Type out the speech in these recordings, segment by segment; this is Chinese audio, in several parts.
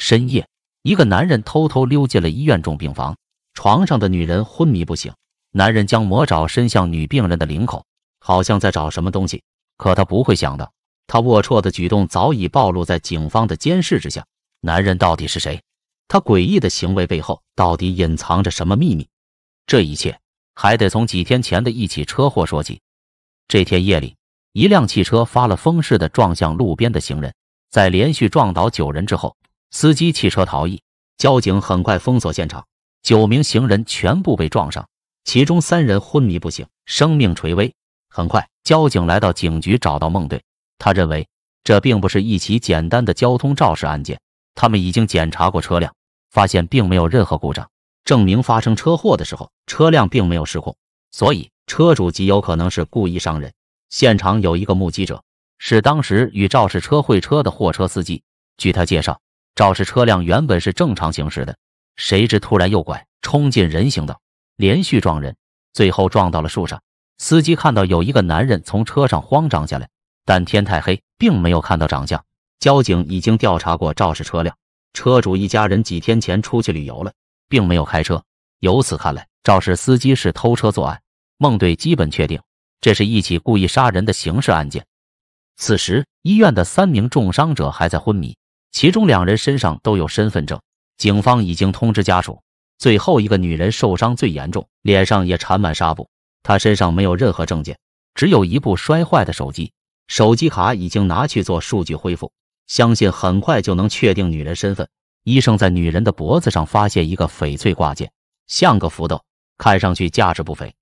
深夜，一个男人偷偷溜进了医院重病房，床上的女人昏迷不醒。男人将魔爪伸向女病人的领口，好像在找什么东西。可他不会想到，他龌龊的举动早已暴露在警方的监视之下。男人到底是谁？他诡异的行为背后到底隐藏着什么秘密？这一切还得从几天前的一起车祸说起。这天夜里，一辆汽车发了疯似的撞向路边的行人，在连续撞倒九人之后。司机弃车逃逸，交警很快封锁现场，九名行人全部被撞伤，其中三人昏迷不醒，生命垂危。很快，交警来到警局找到孟队，他认为这并不是一起简单的交通肇事案件。他们已经检查过车辆，发现并没有任何故障，证明发生车祸的时候车辆并没有失控，所以车主极有可能是故意伤人。现场有一个目击者，是当时与肇事车会车的货车司机。据他介绍。肇事车辆原本是正常行驶的，谁知突然右拐，冲进人行道，连续撞人，最后撞到了树上。司机看到有一个男人从车上慌张下来，但天太黑，并没有看到长相。交警已经调查过肇事车辆，车主一家人几天前出去旅游了，并没有开车。由此看来，肇事司机是偷车作案。孟队基本确定，这是一起故意杀人的刑事案件。此时，医院的三名重伤者还在昏迷。其中两人身上都有身份证，警方已经通知家属。最后一个女人受伤最严重，脸上也缠满纱布，她身上没有任何证件，只有一部摔坏的手机，手机卡已经拿去做数据恢复，相信很快就能确定女人身份。医生在女人的脖子上发现一个翡翠挂件，像个福豆，看上去价值不菲。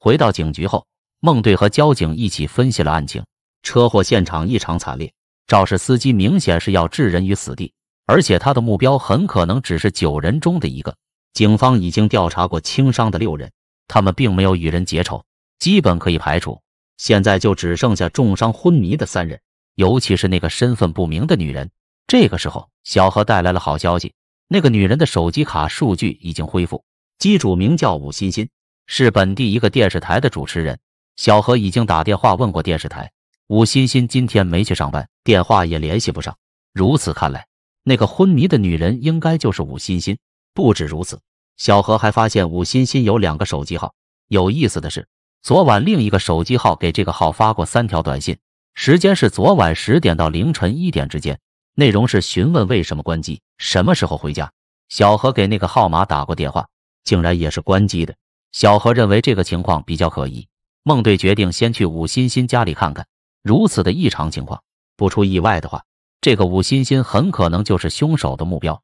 回到警局后，孟队和交警一起分析了案情，车祸现场异常惨烈。肇事司机明显是要置人于死地，而且他的目标很可能只是九人中的一个。警方已经调查过轻伤的六人，他们并没有与人结仇，基本可以排除。现在就只剩下重伤昏迷的三人，尤其是那个身份不明的女人。这个时候，小何带来了好消息，那个女人的手机卡数据已经恢复，机主名叫武欣欣，是本地一个电视台的主持人。小何已经打电话问过电视台。武欣欣今天没去上班，电话也联系不上。如此看来，那个昏迷的女人应该就是武欣欣。不止如此，小何还发现武欣欣有两个手机号。有意思的是，昨晚另一个手机号给这个号发过三条短信，时间是昨晚十点到凌晨一点之间，内容是询问为什么关机，什么时候回家。小何给那个号码打过电话，竟然也是关机的。小何认为这个情况比较可疑，孟队决定先去武欣欣家里看看。如此的异常情况，不出意外的话，这个武欣欣很可能就是凶手的目标。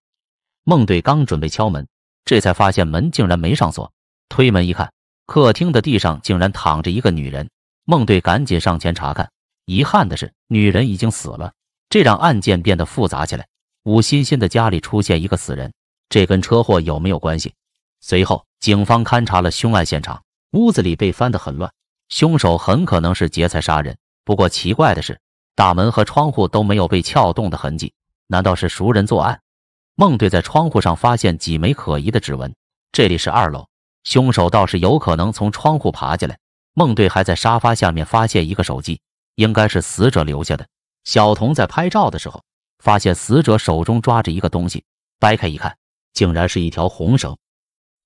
孟队刚准备敲门，这才发现门竟然没上锁，推门一看，客厅的地上竟然躺着一个女人。孟队赶紧上前查看，遗憾的是，女人已经死了，这让案件变得复杂起来。武欣欣的家里出现一个死人，这跟车祸有没有关系？随后，警方勘查了凶案现场，屋子里被翻得很乱，凶手很可能是劫财杀人。不过奇怪的是，大门和窗户都没有被撬动的痕迹，难道是熟人作案？孟队在窗户上发现几枚可疑的指纹，这里是二楼，凶手倒是有可能从窗户爬进来。孟队还在沙发下面发现一个手机，应该是死者留下的。小童在拍照的时候，发现死者手中抓着一个东西，掰开一看，竟然是一条红绳。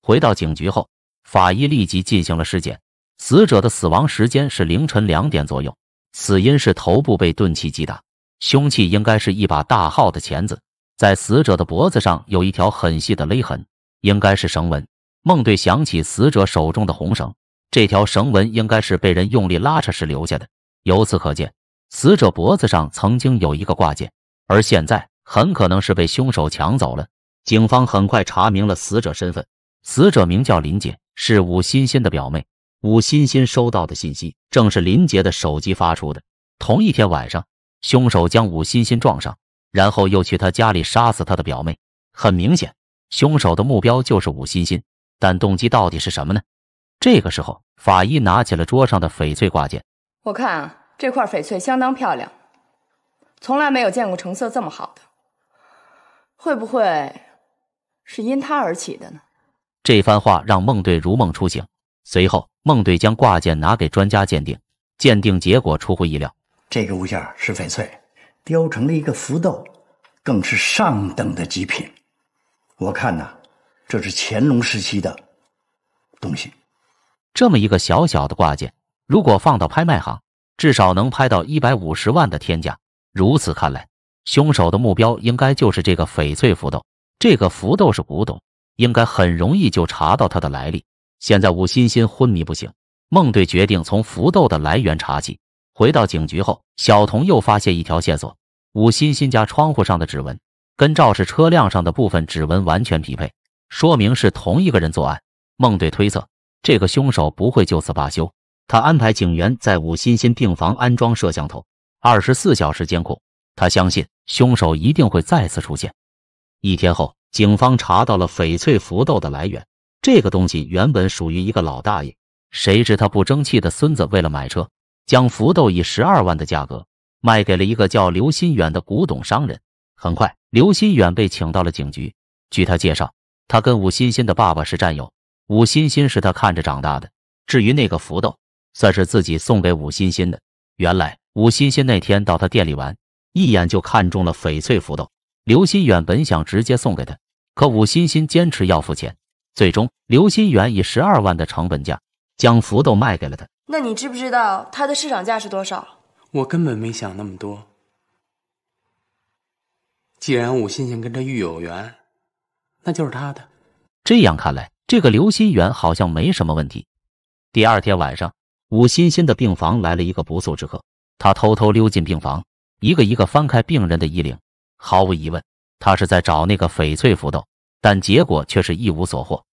回到警局后，法医立即进行了尸检，死者的死亡时间是凌晨两点左右。死因是头部被钝器击打，凶器应该是一把大号的钳子。在死者的脖子上有一条很细的勒痕，应该是绳纹。孟队想起死者手中的红绳，这条绳纹应该是被人用力拉扯时留下的。由此可见，死者脖子上曾经有一个挂件，而现在很可能是被凶手抢走了。警方很快查明了死者身份，死者名叫林姐，是武欣欣的表妹。武欣欣收到的信息正是林杰的手机发出的。同一天晚上，凶手将武欣欣撞伤，然后又去他家里杀死他的表妹。很明显，凶手的目标就是武欣欣，但动机到底是什么呢？这个时候，法医拿起了桌上的翡翠挂件，我看啊，这块翡翠相当漂亮，从来没有见过成色这么好的，会不会是因他而起的呢？这番话让孟队如梦初醒。随后，孟队将挂件拿给专家鉴定，鉴定结果出乎意料。这个物件是翡翠雕成了一个福豆，更是上等的极品。我看呐，这是乾隆时期的，东西。这么一个小小的挂件，如果放到拍卖行，至少能拍到一百五十万的天价。如此看来，凶手的目标应该就是这个翡翠福豆。这个福豆是古董，应该很容易就查到它的来历。现在武欣欣昏迷不醒，孟队决定从福豆的来源查起。回到警局后，小童又发现一条线索：武欣欣家窗户上的指纹跟肇事车辆上的部分指纹完全匹配，说明是同一个人作案。孟队推测，这个凶手不会就此罢休。他安排警员在武欣欣病房安装摄像头，二十四小时监控。他相信凶手一定会再次出现。一天后，警方查到了翡翠福豆的来源。这个东西原本属于一个老大爷，谁知他不争气的孙子为了买车，将福豆以十二万的价格卖给了一个叫刘新远的古董商人。很快，刘新远被请到了警局。据他介绍，他跟武欣欣的爸爸是战友，武欣欣是他看着长大的。至于那个福豆，算是自己送给武欣欣的。原来，武欣欣那天到他店里玩，一眼就看中了翡翠福豆。刘新远本想直接送给他，可武欣欣坚持要付钱。最终，刘新元以十二万的成本价将福豆卖给了他。那你知不知道它的市场价是多少？我根本没想那么多。既然武欣欣跟这玉有缘，那就是他的。这样看来，这个刘新元好像没什么问题。第二天晚上，武欣欣的病房来了一个不速之客，他偷偷溜进病房，一个一个翻开病人的衣领。毫无疑问，他是在找那个翡翠福豆。但结果却是一无所获。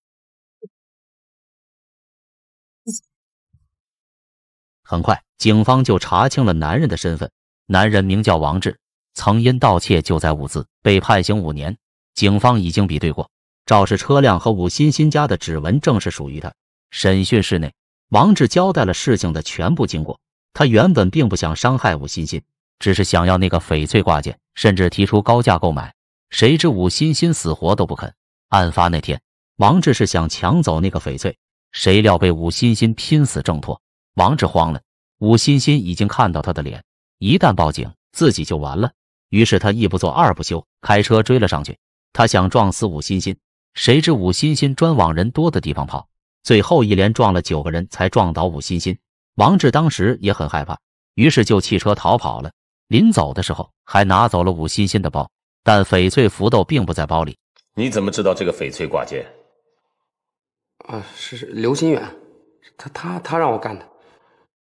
很快，警方就查清了男人的身份。男人名叫王志，曾因盗窃救灾物资被判刑五年。警方已经比对过肇事车辆和武欣欣家的指纹，正是属于他。审讯室内，王志交代了事情的全部经过。他原本并不想伤害武欣欣，只是想要那个翡翠挂件，甚至提出高价购买。谁知武欣欣死活都不肯。案发那天，王志是想抢走那个翡翠，谁料被武欣欣拼死挣脱。王志慌了，武欣欣已经看到他的脸，一旦报警，自己就完了。于是他一不做二不休，开车追了上去。他想撞死武欣欣，谁知武欣欣专往人多的地方跑，最后一连撞了九个人才撞倒武欣欣。王志当时也很害怕，于是就弃车逃跑了。临走的时候，还拿走了武欣欣的包。但翡翠福豆并不在包里，你怎么知道这个翡翠挂件？啊，是刘新远，他他他让我干的。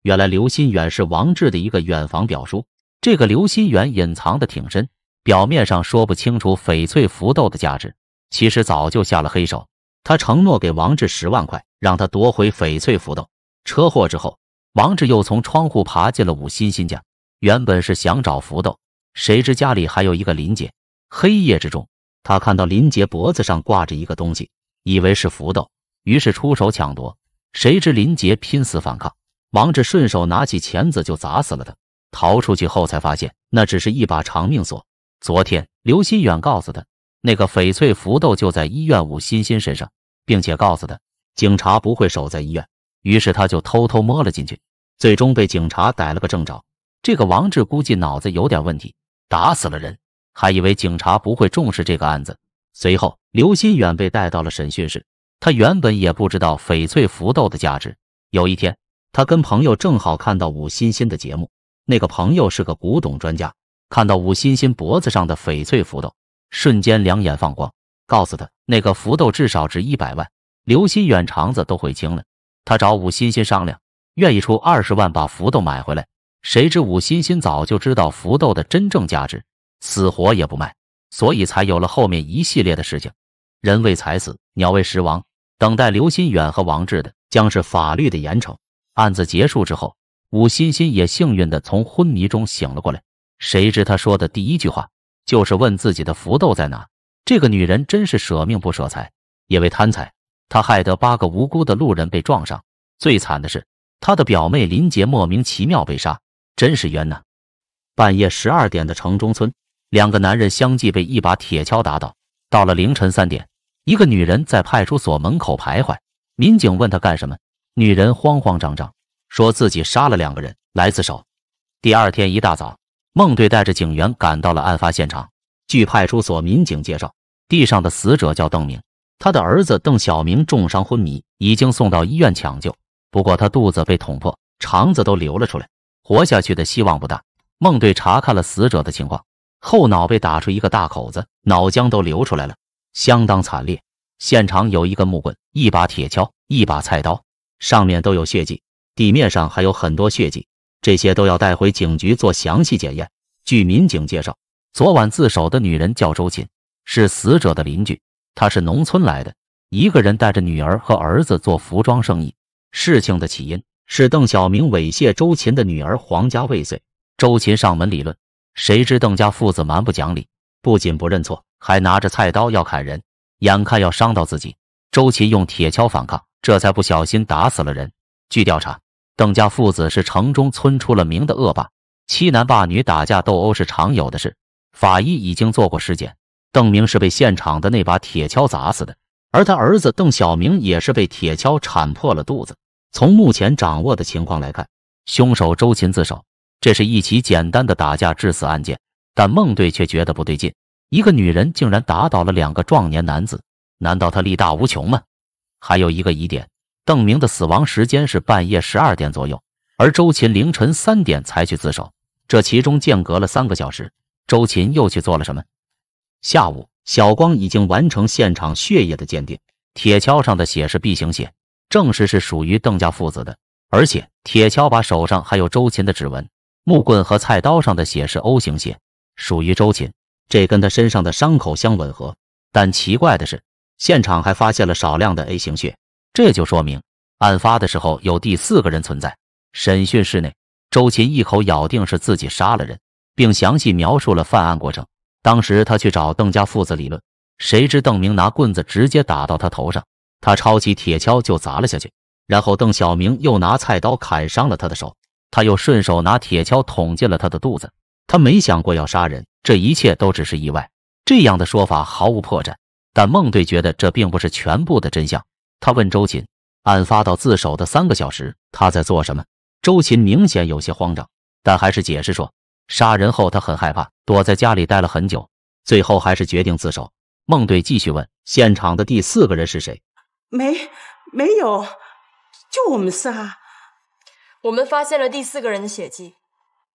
原来刘新远是王志的一个远房表叔，这个刘新远隐藏的挺深，表面上说不清楚翡翠福豆的价值，其实早就下了黑手。他承诺给王志十万块，让他夺回翡翠福豆。车祸之后，王志又从窗户爬进了武欣欣家，原本是想找福豆，谁知家里还有一个林姐。黑夜之中，他看到林杰脖子上挂着一个东西，以为是福豆，于是出手抢夺。谁知林杰拼死反抗，王志顺手拿起钳子就砸死了他。逃出去后才发现，那只是一把长命锁。昨天刘新远告诉他，那个翡翠福豆就在医院武欣欣身上，并且告诉他，警察不会守在医院，于是他就偷偷摸了进去，最终被警察逮了个正着。这个王志估计脑子有点问题，打死了人。还以为警察不会重视这个案子。随后，刘新远被带到了审讯室。他原本也不知道翡翠福豆的价值。有一天，他跟朋友正好看到武欣欣的节目，那个朋友是个古董专家，看到武欣欣脖子上的翡翠福豆，瞬间两眼放光，告诉他那个福豆至少值一百万。刘新远肠子都悔青了，他找武欣欣商量，愿意出二十万把福豆买回来。谁知武欣欣早就知道福豆的真正价值。死活也不卖，所以才有了后面一系列的事情。人为财死，鸟为食亡。等待刘新远和王志的将是法律的严惩。案子结束之后，武欣欣也幸运地从昏迷中醒了过来。谁知他说的第一句话就是问自己的福豆在哪？这个女人真是舍命不舍财，也为贪财，她害得八个无辜的路人被撞上。最惨的是，她的表妹林杰莫名其妙被杀，真是冤呐！半夜十二点的城中村。两个男人相继被一把铁锹打倒。到了凌晨三点，一个女人在派出所门口徘徊。民警问她干什么，女人慌慌张张说：“自己杀了两个人，来自首。”第二天一大早，孟队带着警员赶到了案发现场。据派出所民警介绍，地上的死者叫邓明，他的儿子邓小明重伤昏迷，已经送到医院抢救。不过他肚子被捅破，肠子都流了出来，活下去的希望不大。孟队查看了死者的情况。后脑被打出一个大口子，脑浆都流出来了，相当惨烈。现场有一根木棍、一把铁锹、一把菜刀，上面都有血迹，地面上还有很多血迹，这些都要带回警局做详细检验。据民警介绍，昨晚自首的女人叫周琴，是死者的邻居，她是农村来的，一个人带着女儿和儿子做服装生意。事情的起因是邓小明猥亵周琴的女儿黄家未遂，周琴上门理论。谁知邓家父子蛮不讲理，不仅不认错，还拿着菜刀要砍人，眼看要伤到自己，周琦用铁锹反抗，这才不小心打死了人。据调查，邓家父子是城中村出了名的恶霸，欺男霸女、打架斗殴是常有的事。法医已经做过尸检，邓明是被现场的那把铁锹砸死的，而他儿子邓小明也是被铁锹铲破了肚子。从目前掌握的情况来看，凶手周琴自首。这是一起简单的打架致死案件，但孟队却觉得不对劲。一个女人竟然打倒了两个壮年男子，难道她力大无穷吗？还有一个疑点，邓明的死亡时间是半夜十二点左右，而周琴凌晨三点才去自首，这其中间隔了三个小时。周琴又去做了什么？下午，小光已经完成现场血液的鉴定，铁锹上的血是 B 型血，证实是属于邓家父子的，而且铁锹把手上还有周琴的指纹。木棍和菜刀上的血是 O 型血，属于周秦，这跟他身上的伤口相吻合。但奇怪的是，现场还发现了少量的 A 型血，这就说明案发的时候有第四个人存在。审讯室内，周秦一口咬定是自己杀了人，并详细描述了犯案过程。当时他去找邓家父子理论，谁知邓明拿棍子直接打到他头上，他抄起铁锹就砸了下去，然后邓小明又拿菜刀砍伤了他的手。他又顺手拿铁锹捅进了他的肚子。他没想过要杀人，这一切都只是意外。这样的说法毫无破绽，但孟队觉得这并不是全部的真相。他问周琴：“案发到自首的三个小时，他在做什么？”周琴明显有些慌张，但还是解释说：“杀人后他很害怕，躲在家里待了很久，最后还是决定自首。”孟队继续问：“现场的第四个人是谁？”“没，没有，就我们仨。”我们发现了第四个人的血迹，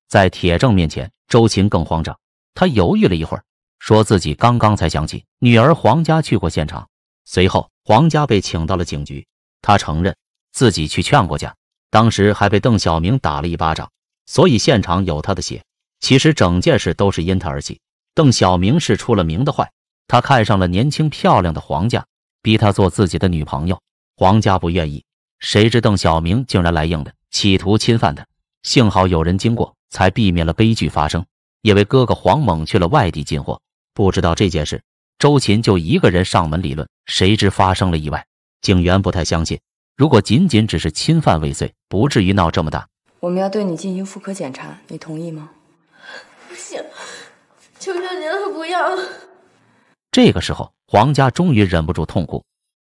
在铁证面前，周琴更慌张。他犹豫了一会儿，说自己刚刚才想起女儿黄佳去过现场。随后，黄佳被请到了警局，他承认自己去劝过架，当时还被邓小明打了一巴掌，所以现场有他的血。其实整件事都是因他而起。邓小明是出了名的坏，他看上了年轻漂亮的黄佳，逼她做自己的女朋友。黄佳不愿意，谁知邓小明竟然来硬的。企图侵犯的。幸好有人经过，才避免了悲剧发生。因为哥哥黄猛去了外地进货，不知道这件事，周琴就一个人上门理论，谁知发生了意外。警员不太相信，如果仅仅只是侵犯未遂，不至于闹这么大。我们要对你进行妇科检查，你同意吗？不行，求求您了，不要。这个时候，黄家终于忍不住痛哭。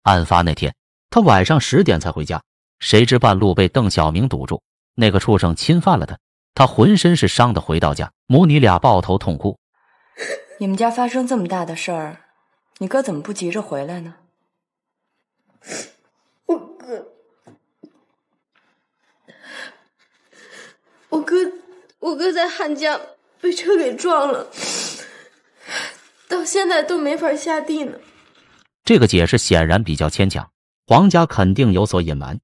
案发那天，他晚上十点才回家。谁知半路被邓小明堵住，那个畜生侵犯了他，他浑身是伤的回到家，母女俩抱头痛哭。你们家发生这么大的事儿，你哥怎么不急着回来呢？我哥，我哥，我哥在汉江被车给撞了，到现在都没法下地呢。这个解释显然比较牵强，黄家肯定有所隐瞒。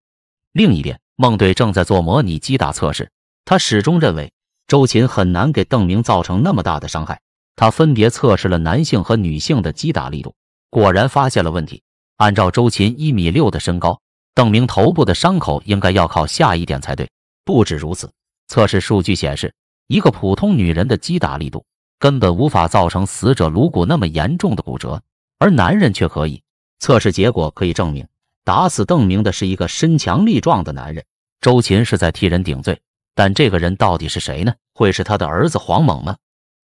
另一边，孟队正在做模拟击打测试。他始终认为周琴很难给邓明造成那么大的伤害。他分别测试了男性和女性的击打力度，果然发现了问题。按照周琴一米六的身高，邓明头部的伤口应该要靠下一点才对。不止如此，测试数据显示，一个普通女人的击打力度根本无法造成死者颅骨那么严重的骨折，而男人却可以。测试结果可以证明。打死邓明的是一个身强力壮的男人，周琴是在替人顶罪，但这个人到底是谁呢？会是他的儿子黄猛吗？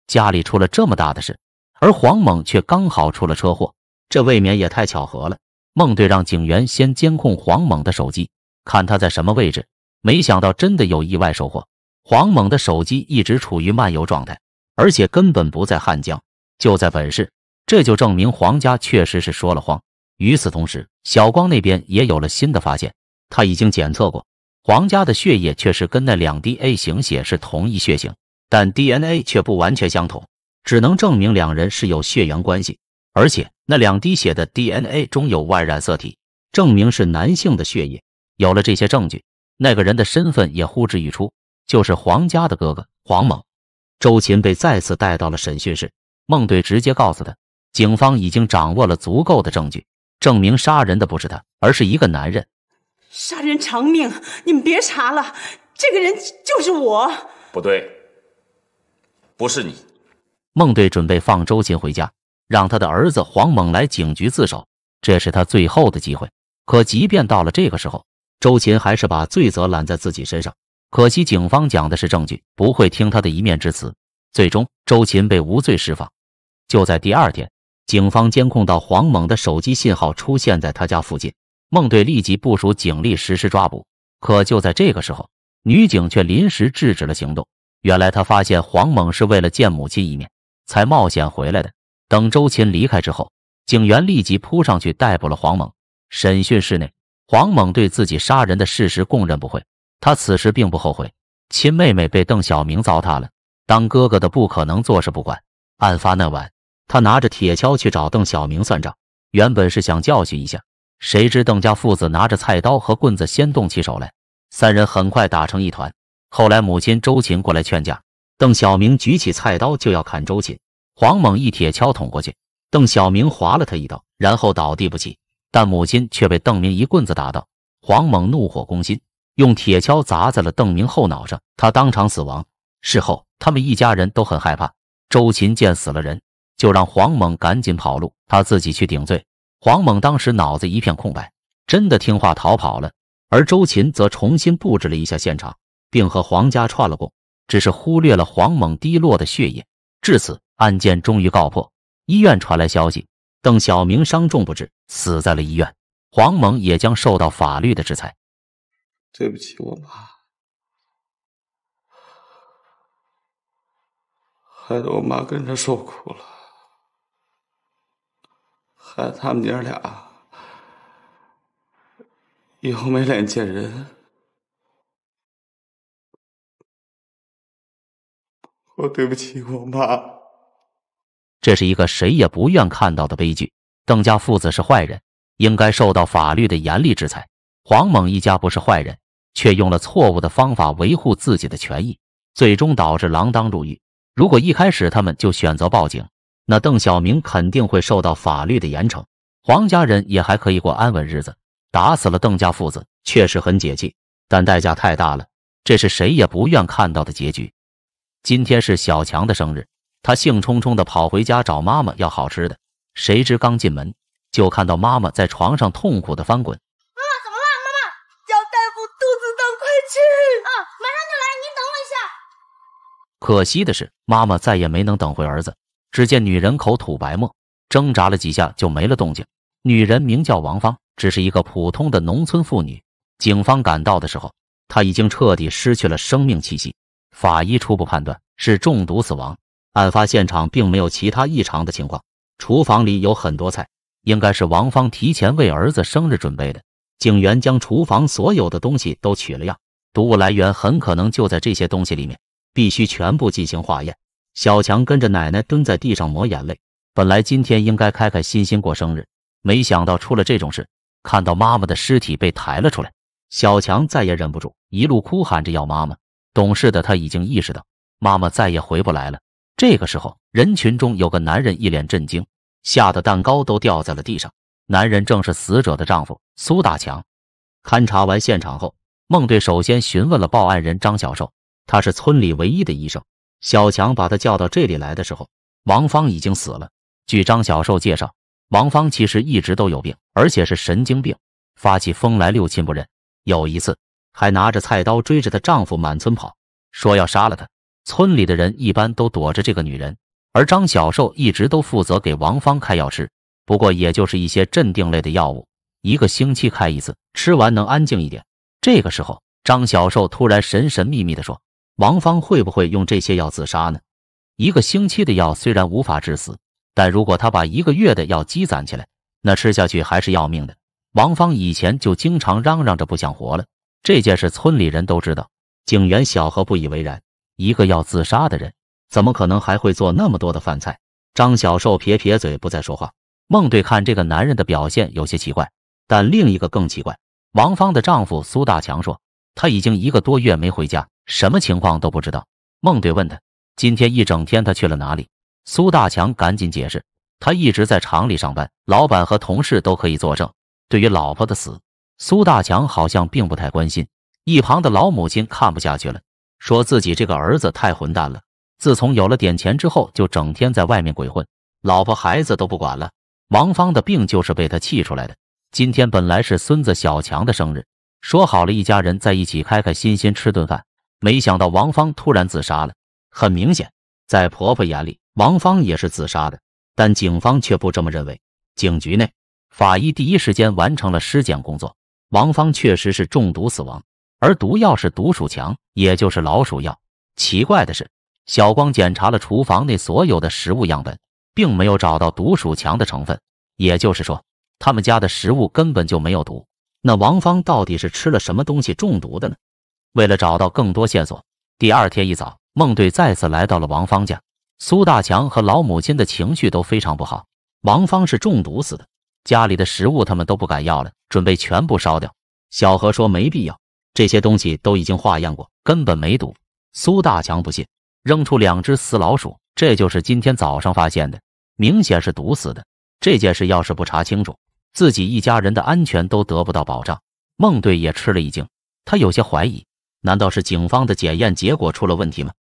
家里出了这么大的事，而黄猛却刚好出了车祸，这未免也太巧合了。孟队让警员先监控黄猛的手机，看他在什么位置。没想到真的有意外收获，黄猛的手机一直处于漫游状态，而且根本不在汉江，就在本市，这就证明黄家确实是说了谎。与此同时，小光那边也有了新的发现。他已经检测过黄家的血液，确实跟那两滴 A 型血是同一血型，但 DNA 却不完全相同，只能证明两人是有血缘关系。而且那两滴血的 DNA 中有 Y 染色体，证明是男性的血液。有了这些证据，那个人的身份也呼之欲出，就是黄家的哥哥黄猛。周琴被再次带到了审讯室，孟队直接告诉他，警方已经掌握了足够的证据。证明杀人的不是他，而是一个男人。杀人偿命，你们别查了，这个人就是我。不对，不是你。孟队准备放周琴回家，让他的儿子黄猛来警局自首，这是他最后的机会。可即便到了这个时候，周琴还是把罪责揽在自己身上。可惜警方讲的是证据，不会听他的一面之词。最终，周琴被无罪释放。就在第二天。警方监控到黄猛的手机信号出现在他家附近，孟队立即部署警力实施抓捕。可就在这个时候，女警却临时制止了行动。原来她发现黄猛是为了见母亲一面才冒险回来的。等周琴离开之后，警员立即扑上去逮捕了黄猛。审讯室内，黄猛对自己杀人的事实供认不讳。他此时并不后悔，亲妹妹被邓小明糟蹋了，当哥哥的不可能坐视不管。案发那晚。他拿着铁锹去找邓小明算账，原本是想教训一下，谁知邓家父子拿着菜刀和棍子先动起手来，三人很快打成一团。后来母亲周琴过来劝架，邓小明举起菜刀就要砍周琴，黄猛一铁锹捅过去，邓小明划了他一刀，然后倒地不起。但母亲却被邓明一棍子打倒，黄猛怒火攻心，用铁锹砸在了邓明后脑上，他当场死亡。事后他们一家人都很害怕，周琴见死了人。就让黄猛赶紧跑路，他自己去顶罪。黄猛当时脑子一片空白，真的听话逃跑了。而周琴则重新布置了一下现场，并和黄家串了供，只是忽略了黄猛滴落的血液。至此，案件终于告破。医院传来消息，邓小明伤重不治，死在了医院。黄猛也将受到法律的制裁。对不起，我妈，害得我妈跟着受苦了。害他们娘俩以后没脸见人，我对不起我妈。这是一个谁也不愿看到的悲剧。邓家父子是坏人，应该受到法律的严厉制裁。黄猛一家不是坏人，却用了错误的方法维护自己的权益，最终导致锒铛入狱。如果一开始他们就选择报警。那邓小明肯定会受到法律的严惩，黄家人也还可以过安稳日子。打死了邓家父子，确实很解气，但代价太大了，这是谁也不愿看到的结局。今天是小强的生日，他兴冲冲的跑回家找妈妈要好吃的，谁知刚进门就看到妈妈在床上痛苦的翻滚。妈妈怎么了？妈妈叫大夫，肚子疼，快去！啊，马上就来，您等我一下。可惜的是，妈妈再也没能等回儿子。只见女人口吐白沫，挣扎了几下就没了动静。女人名叫王芳，只是一个普通的农村妇女。警方赶到的时候，她已经彻底失去了生命气息。法医初步判断是中毒死亡。案发现场并没有其他异常的情况，厨房里有很多菜，应该是王芳提前为儿子生日准备的。警员将厨房所有的东西都取了样，毒物来源很可能就在这些东西里面，必须全部进行化验。小强跟着奶奶蹲在地上抹眼泪。本来今天应该开开心心过生日，没想到出了这种事。看到妈妈的尸体被抬了出来，小强再也忍不住，一路哭喊着要妈妈。懂事的他已经意识到，妈妈再也回不来了。这个时候，人群中有个男人一脸震惊，吓得蛋糕都掉在了地上。男人正是死者的丈夫苏大强。勘查完现场后，孟队首先询问了报案人张小寿，他是村里唯一的医生。小强把他叫到这里来的时候，王芳已经死了。据张小寿介绍，王芳其实一直都有病，而且是神经病，发起疯来六亲不认。有一次还拿着菜刀追着她丈夫满村跑，说要杀了她。村里的人一般都躲着这个女人，而张小寿一直都负责给王芳开药吃，不过也就是一些镇定类的药物，一个星期开一次，吃完能安静一点。这个时候，张小寿突然神神秘秘地说。王芳会不会用这些药自杀呢？一个星期的药虽然无法致死，但如果他把一个月的药积攒起来，那吃下去还是要命的。王芳以前就经常嚷嚷着不想活了，这件事村里人都知道。警员小何不以为然，一个要自杀的人，怎么可能还会做那么多的饭菜？张小寿撇撇嘴，不再说话。孟队看这个男人的表现有些奇怪，但另一个更奇怪。王芳的丈夫苏大强说，他已经一个多月没回家。什么情况都不知道，孟队问他，今天一整天他去了哪里？苏大强赶紧解释，他一直在厂里上班，老板和同事都可以作证。对于老婆的死，苏大强好像并不太关心。一旁的老母亲看不下去了，说自己这个儿子太混蛋了，自从有了点钱之后，就整天在外面鬼混，老婆孩子都不管了。王芳的病就是被他气出来的。今天本来是孙子小强的生日，说好了一家人在一起开开心心吃顿饭。没想到王芳突然自杀了。很明显，在婆婆眼里，王芳也是自杀的，但警方却不这么认为。警局内，法医第一时间完成了尸检工作，王芳确实是中毒死亡，而毒药是毒鼠强，也就是老鼠药。奇怪的是，小光检查了厨房内所有的食物样本，并没有找到毒鼠强的成分，也就是说，他们家的食物根本就没有毒。那王芳到底是吃了什么东西中毒的呢？为了找到更多线索，第二天一早，孟队再次来到了王芳家。苏大强和老母亲的情绪都非常不好。王芳是中毒死的，家里的食物他们都不敢要了，准备全部烧掉。小何说没必要，这些东西都已经化验过，根本没毒。苏大强不信，扔出两只死老鼠，这就是今天早上发现的，明显是毒死的。这件事要是不查清楚，自己一家人的安全都得不到保障。孟队也吃了一惊，他有些怀疑。难道是警方的检验结果出了问题吗？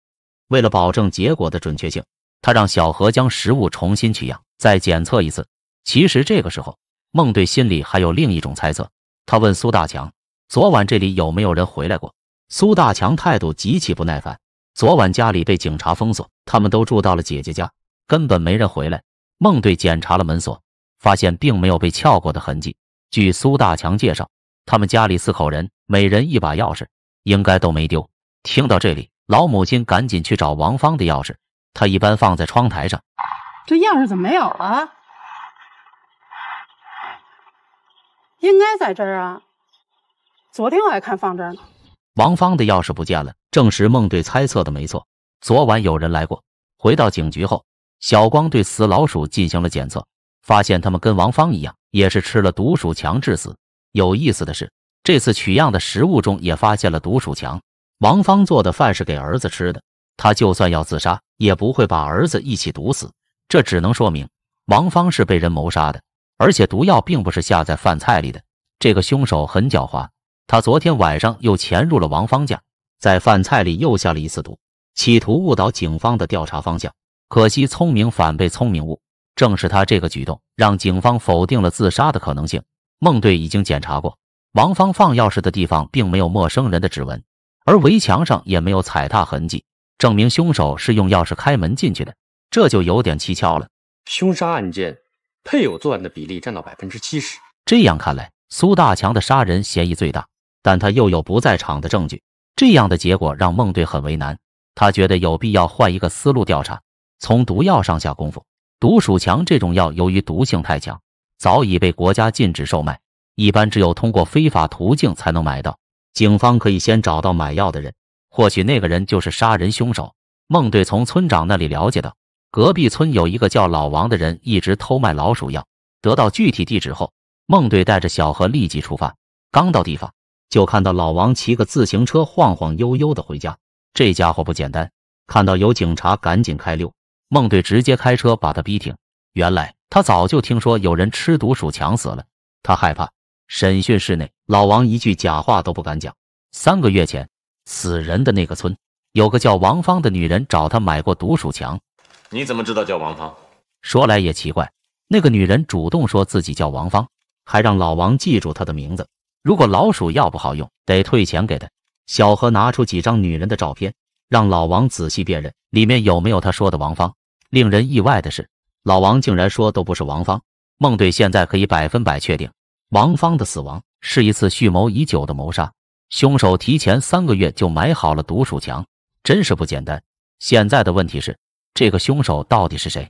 为了保证结果的准确性，他让小何将食物重新取样，再检测一次。其实这个时候，孟队心里还有另一种猜测。他问苏大强：“昨晚这里有没有人回来过？”苏大强态度极其不耐烦：“昨晚家里被警察封锁，他们都住到了姐姐家，根本没人回来。”孟队检查了门锁，发现并没有被撬过的痕迹。据苏大强介绍，他们家里四口人，每人一把钥匙。应该都没丢。听到这里，老母亲赶紧去找王芳的钥匙，她一般放在窗台上。这钥匙怎么没有了？应该在这儿啊！昨天我还看放这儿呢。王芳的钥匙不见了，证实孟队猜测的没错。昨晚有人来过。回到警局后，小光对死老鼠进行了检测，发现他们跟王芳一样，也是吃了毒鼠强致死。有意思的是。这次取样的食物中也发现了毒鼠强。王芳做的饭是给儿子吃的，他就算要自杀，也不会把儿子一起毒死。这只能说明王芳是被人谋杀的，而且毒药并不是下在饭菜里的。这个凶手很狡猾，他昨天晚上又潜入了王芳家，在饭菜里又下了一次毒，企图误导警方的调查方向。可惜聪明反被聪明误，正是他这个举动让警方否定了自杀的可能性。孟队已经检查过。王芳放钥匙的地方并没有陌生人的指纹，而围墙上也没有踩踏痕迹，证明凶手是用钥匙开门进去的，这就有点蹊跷了。凶杀案件配偶作案的比例占到百分之七十，这样看来，苏大强的杀人嫌疑最大，但他又有不在场的证据，这样的结果让孟队很为难，他觉得有必要换一个思路调查，从毒药上下功夫。毒鼠强这种药由于毒性太强，早已被国家禁止售卖。一般只有通过非法途径才能买到。警方可以先找到买药的人，或许那个人就是杀人凶手。孟队从村长那里了解到，隔壁村有一个叫老王的人一直偷卖老鼠药。得到具体地址后，孟队带着小何立即出发。刚到地方，就看到老王骑个自行车晃晃悠悠的回家。这家伙不简单，看到有警察赶紧开溜。孟队直接开车把他逼停。原来他早就听说有人吃毒鼠强死了，他害怕。审讯室内，老王一句假话都不敢讲。三个月前，死人的那个村，有个叫王芳的女人找他买过毒鼠强。你怎么知道叫王芳？说来也奇怪，那个女人主动说自己叫王芳，还让老王记住她的名字。如果老鼠药不好用，得退钱给她。小何拿出几张女人的照片，让老王仔细辨认，里面有没有他说的王芳？令人意外的是，老王竟然说都不是王芳。孟队现在可以百分百确定。王芳的死亡是一次蓄谋已久的谋杀，凶手提前三个月就埋好了毒鼠强，真是不简单。现在的问题是，这个凶手到底是谁？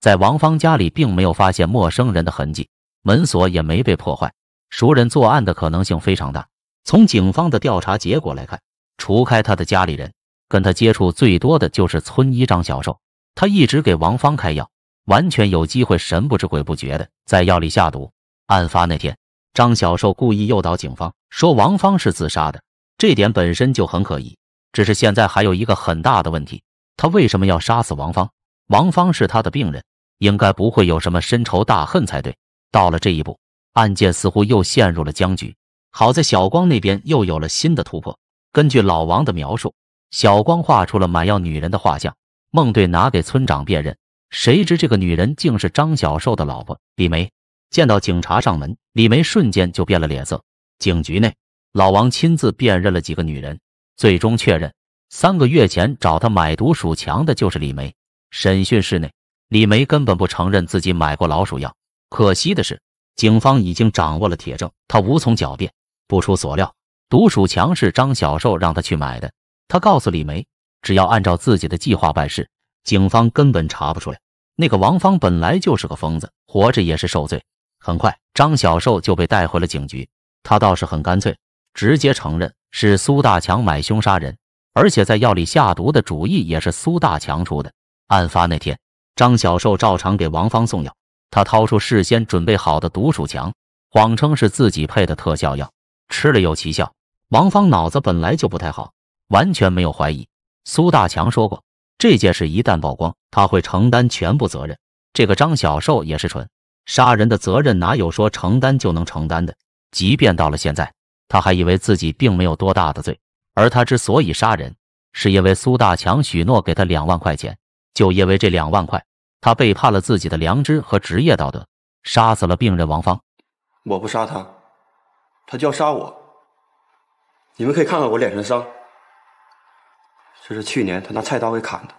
在王芳家里并没有发现陌生人的痕迹，门锁也没被破坏，熟人作案的可能性非常大。从警方的调查结果来看，除开他的家里人，跟他接触最多的就是村医张小寿，他一直给王芳开药，完全有机会神不知鬼不觉的在药里下毒。案发那天，张小寿故意诱导警方说王芳是自杀的，这点本身就很可疑。只是现在还有一个很大的问题：他为什么要杀死王芳？王芳是他的病人，应该不会有什么深仇大恨才对。到了这一步，案件似乎又陷入了僵局。好在小光那边又有了新的突破。根据老王的描述，小光画出了买药女人的画像，孟队拿给村长辨认，谁知这个女人竟是张小寿的老婆李梅。见到警察上门，李梅瞬间就变了脸色。警局内，老王亲自辨认了几个女人，最终确认三个月前找他买毒鼠强的就是李梅。审讯室内，李梅根本不承认自己买过老鼠药。可惜的是，警方已经掌握了铁证，她无从狡辩。不出所料，毒鼠强是张小寿让他去买的。他告诉李梅，只要按照自己的计划办事，警方根本查不出来。那个王芳本来就是个疯子，活着也是受罪。很快，张小寿就被带回了警局。他倒是很干脆，直接承认是苏大强买凶杀人，而且在药里下毒的主意也是苏大强出的。案发那天，张小寿照常给王芳送药，他掏出事先准备好的毒鼠强，谎称是自己配的特效药，吃了有奇效。王芳脑子本来就不太好，完全没有怀疑。苏大强说过，这件事一旦曝光，他会承担全部责任。这个张小寿也是蠢。杀人的责任哪有说承担就能承担的？即便到了现在，他还以为自己并没有多大的罪。而他之所以杀人，是因为苏大强许诺给他两万块钱，就因为这两万块，他背叛了自己的良知和职业道德，杀死了病人王芳。我不杀他，他就要杀我。你们可以看看我脸上的伤，这是去年他拿菜刀给砍的。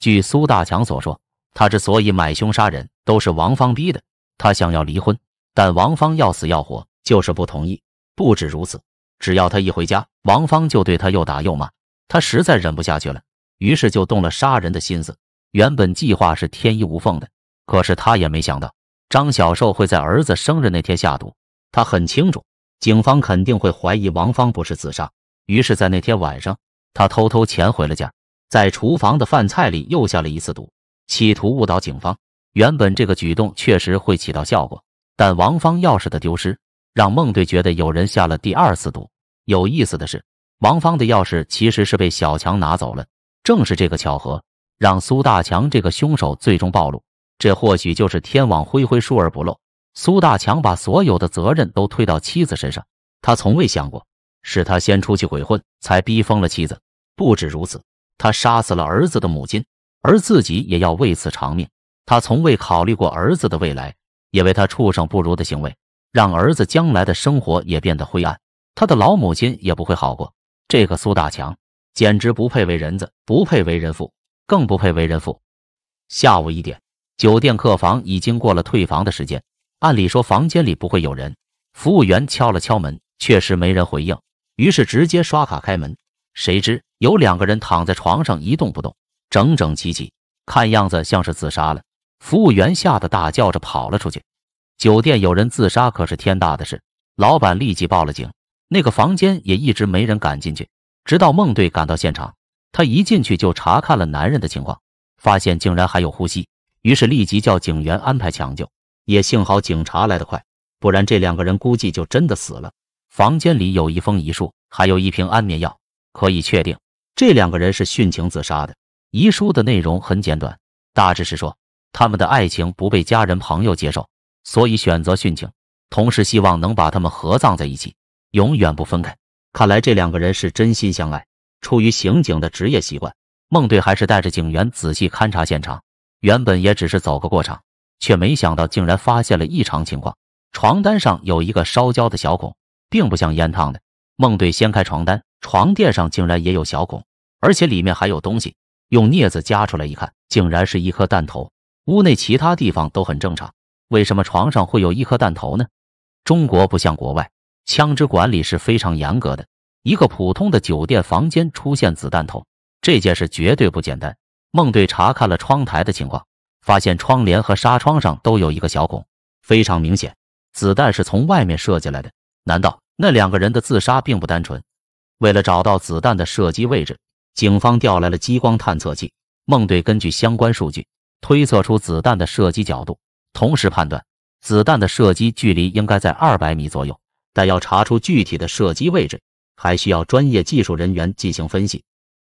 据苏大强所说。他之所以买凶杀人，都是王芳逼的。他想要离婚，但王芳要死要活，就是不同意。不止如此，只要他一回家，王芳就对他又打又骂，他实在忍不下去了，于是就动了杀人的心思。原本计划是天衣无缝的，可是他也没想到张小寿会在儿子生日那天下毒。他很清楚，警方肯定会怀疑王芳不是自杀，于是，在那天晚上，他偷偷潜回了家，在厨房的饭菜里又下了一次毒。企图误导警方。原本这个举动确实会起到效果，但王芳钥匙的丢失让孟队觉得有人下了第二次毒。有意思的是，王芳的钥匙其实是被小强拿走了。正是这个巧合，让苏大强这个凶手最终暴露。这或许就是天网恢恢，疏而不漏。苏大强把所有的责任都推到妻子身上，他从未想过是他先出去鬼混，才逼疯了妻子。不止如此，他杀死了儿子的母亲。而自己也要为此偿命。他从未考虑过儿子的未来，因为他畜生不如的行为，让儿子将来的生活也变得灰暗。他的老母亲也不会好过。这个苏大强简直不配为人子，不配为人父，更不配为人父。下午一点，酒店客房已经过了退房的时间，按理说房间里不会有人。服务员敲了敲门，确实没人回应，于是直接刷卡开门。谁知有两个人躺在床上一动不动。整整齐齐，看样子像是自杀了。服务员吓得大叫着跑了出去。酒店有人自杀，可是天大的事，老板立即报了警。那个房间也一直没人敢进去，直到孟队赶到现场，他一进去就查看了男人的情况，发现竟然还有呼吸，于是立即叫警员安排抢救。也幸好警察来得快，不然这两个人估计就真的死了。房间里有一封遗书，还有一瓶安眠药，可以确定这两个人是殉情自杀的。遗书的内容很简短，大致是说他们的爱情不被家人朋友接受，所以选择殉情，同时希望能把他们合葬在一起，永远不分开。看来这两个人是真心相爱。出于刑警的职业习惯，孟队还是带着警员仔细勘察现场。原本也只是走个过场，却没想到竟然发现了异常情况：床单上有一个烧焦的小孔，并不像烟烫的。孟队掀开床单，床垫上竟然也有小孔，而且里面还有东西。用镊子夹出来一看，竟然是一颗弹头。屋内其他地方都很正常，为什么床上会有一颗弹头呢？中国不像国外，枪支管理是非常严格的。一个普通的酒店房间出现子弹头，这件事绝对不简单。孟队查看了窗台的情况，发现窗帘和纱窗上都有一个小孔，非常明显，子弹是从外面射进来的。难道那两个人的自杀并不单纯？为了找到子弹的射击位置。警方调来了激光探测器，孟队根据相关数据推测出子弹的射击角度，同时判断子弹的射击距离应该在0百米左右。但要查出具体的射击位置，还需要专业技术人员进行分析。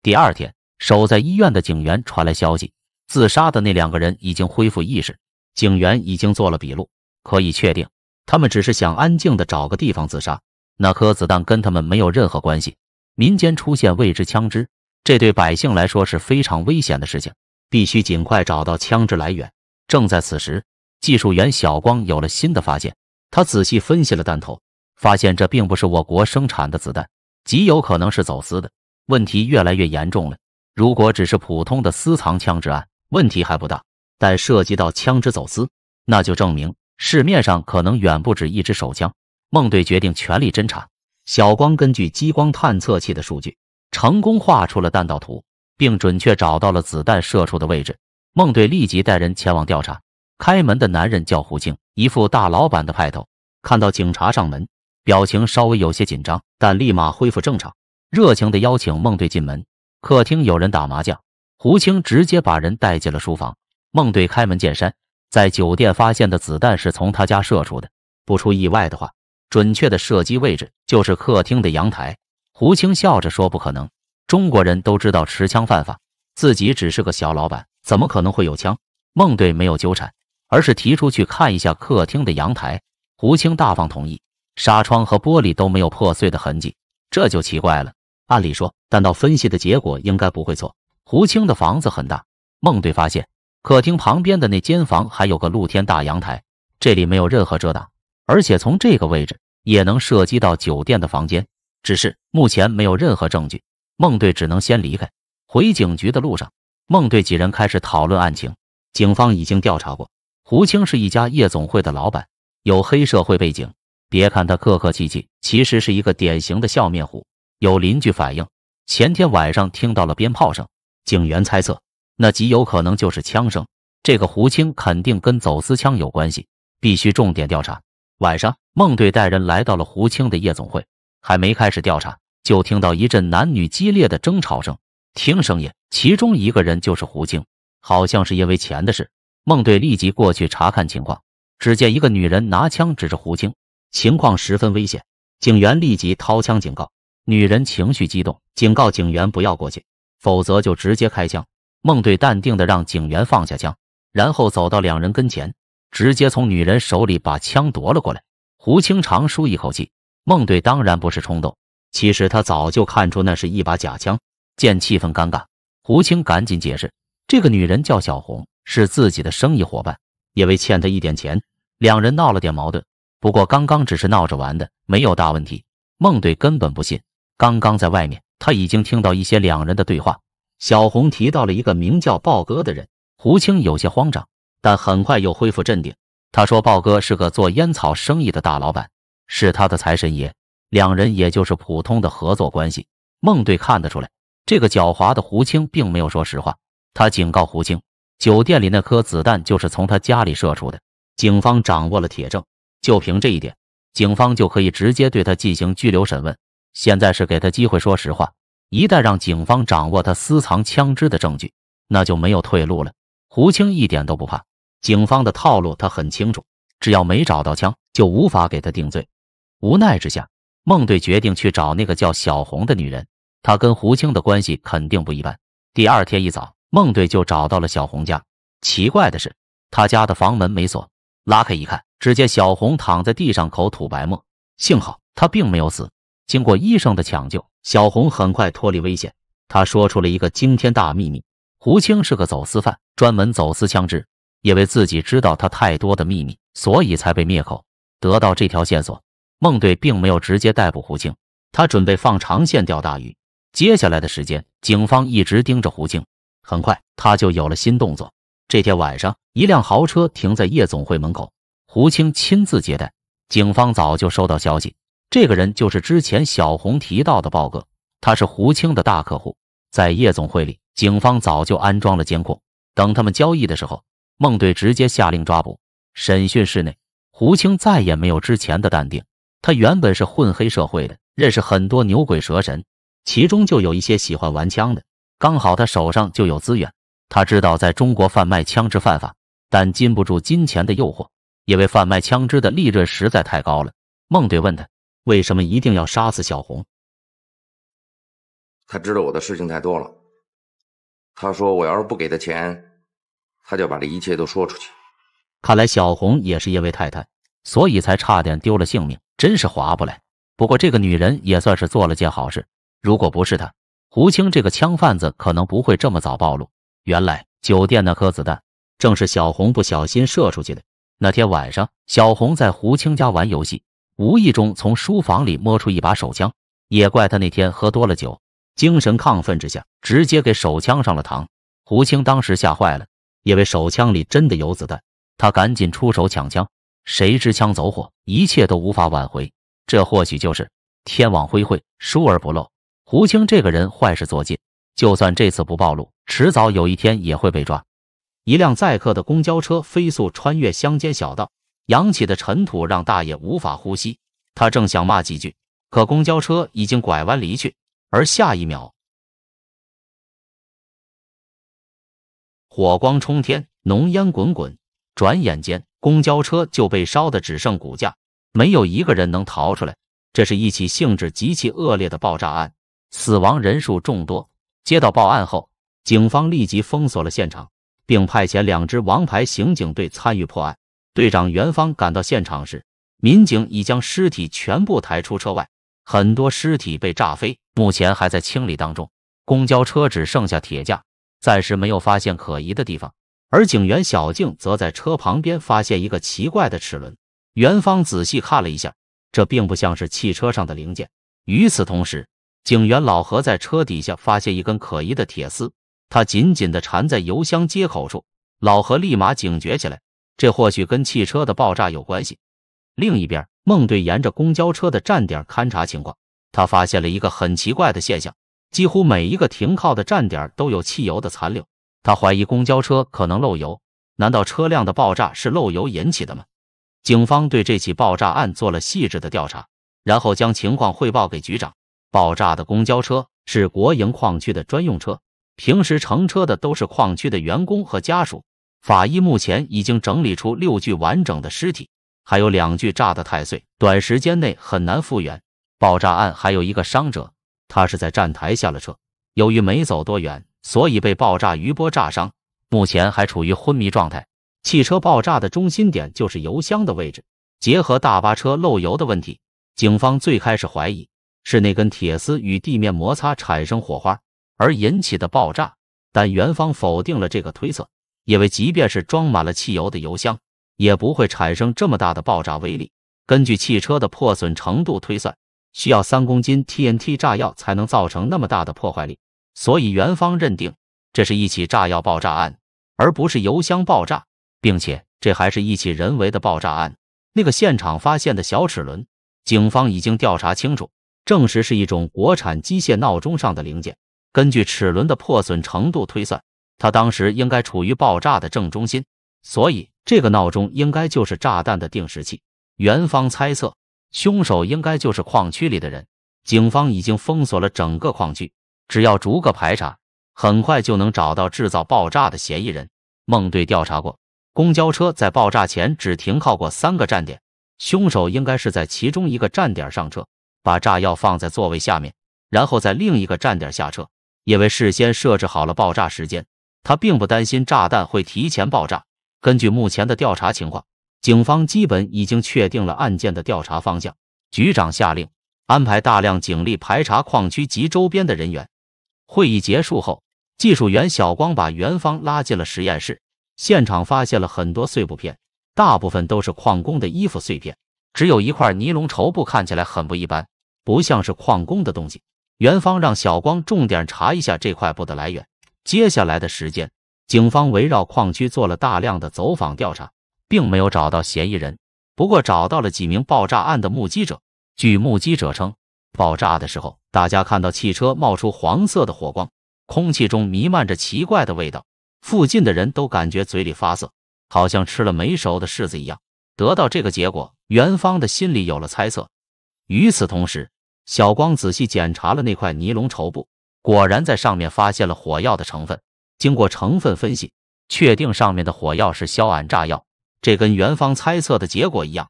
第二天，守在医院的警员传来消息，自杀的那两个人已经恢复意识，警员已经做了笔录，可以确定他们只是想安静的找个地方自杀。那颗子弹跟他们没有任何关系。民间出现未知枪支。这对百姓来说是非常危险的事情，必须尽快找到枪支来源。正在此时，技术员小光有了新的发现，他仔细分析了弹头，发现这并不是我国生产的子弹，极有可能是走私的。问题越来越严重了。如果只是普通的私藏枪支案，问题还不大，但涉及到枪支走私，那就证明市面上可能远不止一支手枪。孟队决定全力侦查。小光根据激光探测器的数据。成功画出了弹道图，并准确找到了子弹射出的位置。孟队立即带人前往调查。开门的男人叫胡青，一副大老板的派头。看到警察上门，表情稍微有些紧张，但立马恢复正常，热情的邀请孟队进门。客厅有人打麻将，胡青直接把人带进了书房。孟队开门见山，在酒店发现的子弹是从他家射出的。不出意外的话，准确的射击位置就是客厅的阳台。胡青笑着说：“不可能，中国人都知道持枪犯法，自己只是个小老板，怎么可能会有枪？”孟队没有纠缠，而是提出去看一下客厅的阳台。胡青大方同意，纱窗和玻璃都没有破碎的痕迹，这就奇怪了。按理说，但到分析的结果应该不会错。胡青的房子很大，孟队发现客厅旁边的那间房还有个露天大阳台，这里没有任何遮挡，而且从这个位置也能射击到酒店的房间。只是目前没有任何证据，孟队只能先离开。回警局的路上，孟队几人开始讨论案情。警方已经调查过，胡青是一家夜总会的老板，有黑社会背景。别看他客客气气，其实是一个典型的笑面虎。有邻居反映，前天晚上听到了鞭炮声，警员猜测那极有可能就是枪声。这个胡青肯定跟走私枪有关系，必须重点调查。晚上，孟队带人来到了胡青的夜总会。还没开始调查，就听到一阵男女激烈的争吵声。听声音，其中一个人就是胡青，好像是因为钱的事。孟队立即过去查看情况，只见一个女人拿枪指着胡青，情况十分危险。警员立即掏枪警告，女人情绪激动，警告警员不要过去，否则就直接开枪。孟队淡定的让警员放下枪，然后走到两人跟前，直接从女人手里把枪夺了过来。胡青长舒一口气。孟队当然不是冲动，其实他早就看出那是一把假枪。见气氛尴尬，胡青赶紧解释：“这个女人叫小红，是自己的生意伙伴，因为欠她一点钱，两人闹了点矛盾。不过刚刚只是闹着玩的，没有大问题。”孟队根本不信，刚刚在外面他已经听到一些两人的对话。小红提到了一个名叫豹哥的人，胡青有些慌张，但很快又恢复镇定。他说：“豹哥是个做烟草生意的大老板。”是他的财神爷，两人也就是普通的合作关系。孟队看得出来，这个狡猾的胡青并没有说实话。他警告胡青，酒店里那颗子弹就是从他家里射出的。警方掌握了铁证，就凭这一点，警方就可以直接对他进行拘留审问。现在是给他机会说实话，一旦让警方掌握他私藏枪支的证据，那就没有退路了。胡青一点都不怕，警方的套路他很清楚，只要没找到枪，就无法给他定罪。无奈之下，孟队决定去找那个叫小红的女人。她跟胡青的关系肯定不一般。第二天一早，孟队就找到了小红家。奇怪的是，她家的房门没锁。拉开一看，只见小红躺在地上，口吐白沫。幸好她并没有死。经过医生的抢救，小红很快脱离危险。她说出了一个惊天大秘密：胡青是个走私犯，专门走私枪支。因为自己知道他太多的秘密，所以才被灭口。得到这条线索。孟队并没有直接逮捕胡青，他准备放长线钓大鱼。接下来的时间，警方一直盯着胡青。很快，他就有了新动作。这天晚上，一辆豪车停在夜总会门口，胡青亲自接待。警方早就收到消息，这个人就是之前小红提到的豹哥，他是胡青的大客户。在夜总会里，警方早就安装了监控。等他们交易的时候，孟队直接下令抓捕。审讯室内，胡青再也没有之前的淡定。他原本是混黑社会的，认识很多牛鬼蛇神，其中就有一些喜欢玩枪的。刚好他手上就有资源，他知道在中国贩卖枪支犯法，但禁不住金钱的诱惑，因为贩卖枪支的利润实在太高了。孟队问他为什么一定要杀死小红，他知道我的事情太多了。他说我要是不给他钱，他就把这一切都说出去。看来小红也是因为太太，所以才差点丢了性命。真是划不来。不过这个女人也算是做了件好事。如果不是她，胡青这个枪贩子可能不会这么早暴露。原来酒店那颗子弹，正是小红不小心射出去的。那天晚上，小红在胡青家玩游戏，无意中从书房里摸出一把手枪。也怪她那天喝多了酒，精神亢奋之下，直接给手枪上了膛。胡青当时吓坏了，因为手枪里真的有子弹，他赶紧出手抢枪。谁知枪走火，一切都无法挽回。这或许就是天网恢恢，疏而不漏。胡青这个人坏事做尽，就算这次不暴露，迟早有一天也会被抓。一辆载客的公交车飞速穿越乡间小道，扬起的尘土让大爷无法呼吸。他正想骂几句，可公交车已经拐弯离去。而下一秒，火光冲天，浓烟滚滚，转眼间。公交车就被烧得只剩骨架，没有一个人能逃出来。这是一起性质极其恶劣的爆炸案，死亡人数众多。接到报案后，警方立即封锁了现场，并派遣两支王牌刑警队参与破案。队长袁芳赶到现场时，民警已将尸体全部抬出车外，很多尸体被炸飞，目前还在清理当中。公交车只剩下铁架，暂时没有发现可疑的地方。而警员小静则在车旁边发现一个奇怪的齿轮，元芳仔细看了一下，这并不像是汽车上的零件。与此同时，警员老何在车底下发现一根可疑的铁丝，它紧紧地缠在油箱接口处。老何立马警觉起来，这或许跟汽车的爆炸有关系。另一边，孟队沿着公交车的站点勘察情况，他发现了一个很奇怪的现象，几乎每一个停靠的站点都有汽油的残留。他怀疑公交车可能漏油，难道车辆的爆炸是漏油引起的吗？警方对这起爆炸案做了细致的调查，然后将情况汇报给局长。爆炸的公交车是国营矿区的专用车，平时乘车的都是矿区的员工和家属。法医目前已经整理出六具完整的尸体，还有两具炸得太碎，短时间内很难复原。爆炸案还有一个伤者，他是在站台下了车，由于没走多远。所以被爆炸余波炸伤，目前还处于昏迷状态。汽车爆炸的中心点就是油箱的位置。结合大巴车漏油的问题，警方最开始怀疑是那根铁丝与地面摩擦产生火花而引起的爆炸，但元方否定了这个推测，因为即便是装满了汽油的油箱，也不会产生这么大的爆炸威力。根据汽车的破损程度推算，需要三公斤 TNT 炸药才能造成那么大的破坏力。所以，元方认定这是一起炸药爆炸案，而不是油箱爆炸，并且这还是一起人为的爆炸案。那个现场发现的小齿轮，警方已经调查清楚，证实是一种国产机械闹钟上的零件。根据齿轮的破损程度推算，它当时应该处于爆炸的正中心，所以这个闹钟应该就是炸弹的定时器。元方猜测，凶手应该就是矿区里的人。警方已经封锁了整个矿区。只要逐个排查，很快就能找到制造爆炸的嫌疑人。孟队调查过，公交车在爆炸前只停靠过三个站点，凶手应该是在其中一个站点上车，把炸药放在座位下面，然后在另一个站点下车。因为事先设置好了爆炸时间，他并不担心炸弹会提前爆炸。根据目前的调查情况，警方基本已经确定了案件的调查方向。局长下令安排大量警力排查矿区及周边的人员。会议结束后，技术员小光把元芳拉进了实验室。现场发现了很多碎布片，大部分都是矿工的衣服碎片，只有一块尼龙绸布看起来很不一般，不像是矿工的东西。元芳让小光重点查一下这块布的来源。接下来的时间，警方围绕矿区做了大量的走访调查，并没有找到嫌疑人，不过找到了几名爆炸案的目击者。据目击者称，爆炸的时候，大家看到汽车冒出黄色的火光，空气中弥漫着奇怪的味道，附近的人都感觉嘴里发涩，好像吃了没熟的柿子一样。得到这个结果，元芳的心里有了猜测。与此同时，小光仔细检查了那块尼龙绸布，果然在上面发现了火药的成分。经过成分分析，确定上面的火药是硝铵炸药，这跟元芳猜测的结果一样。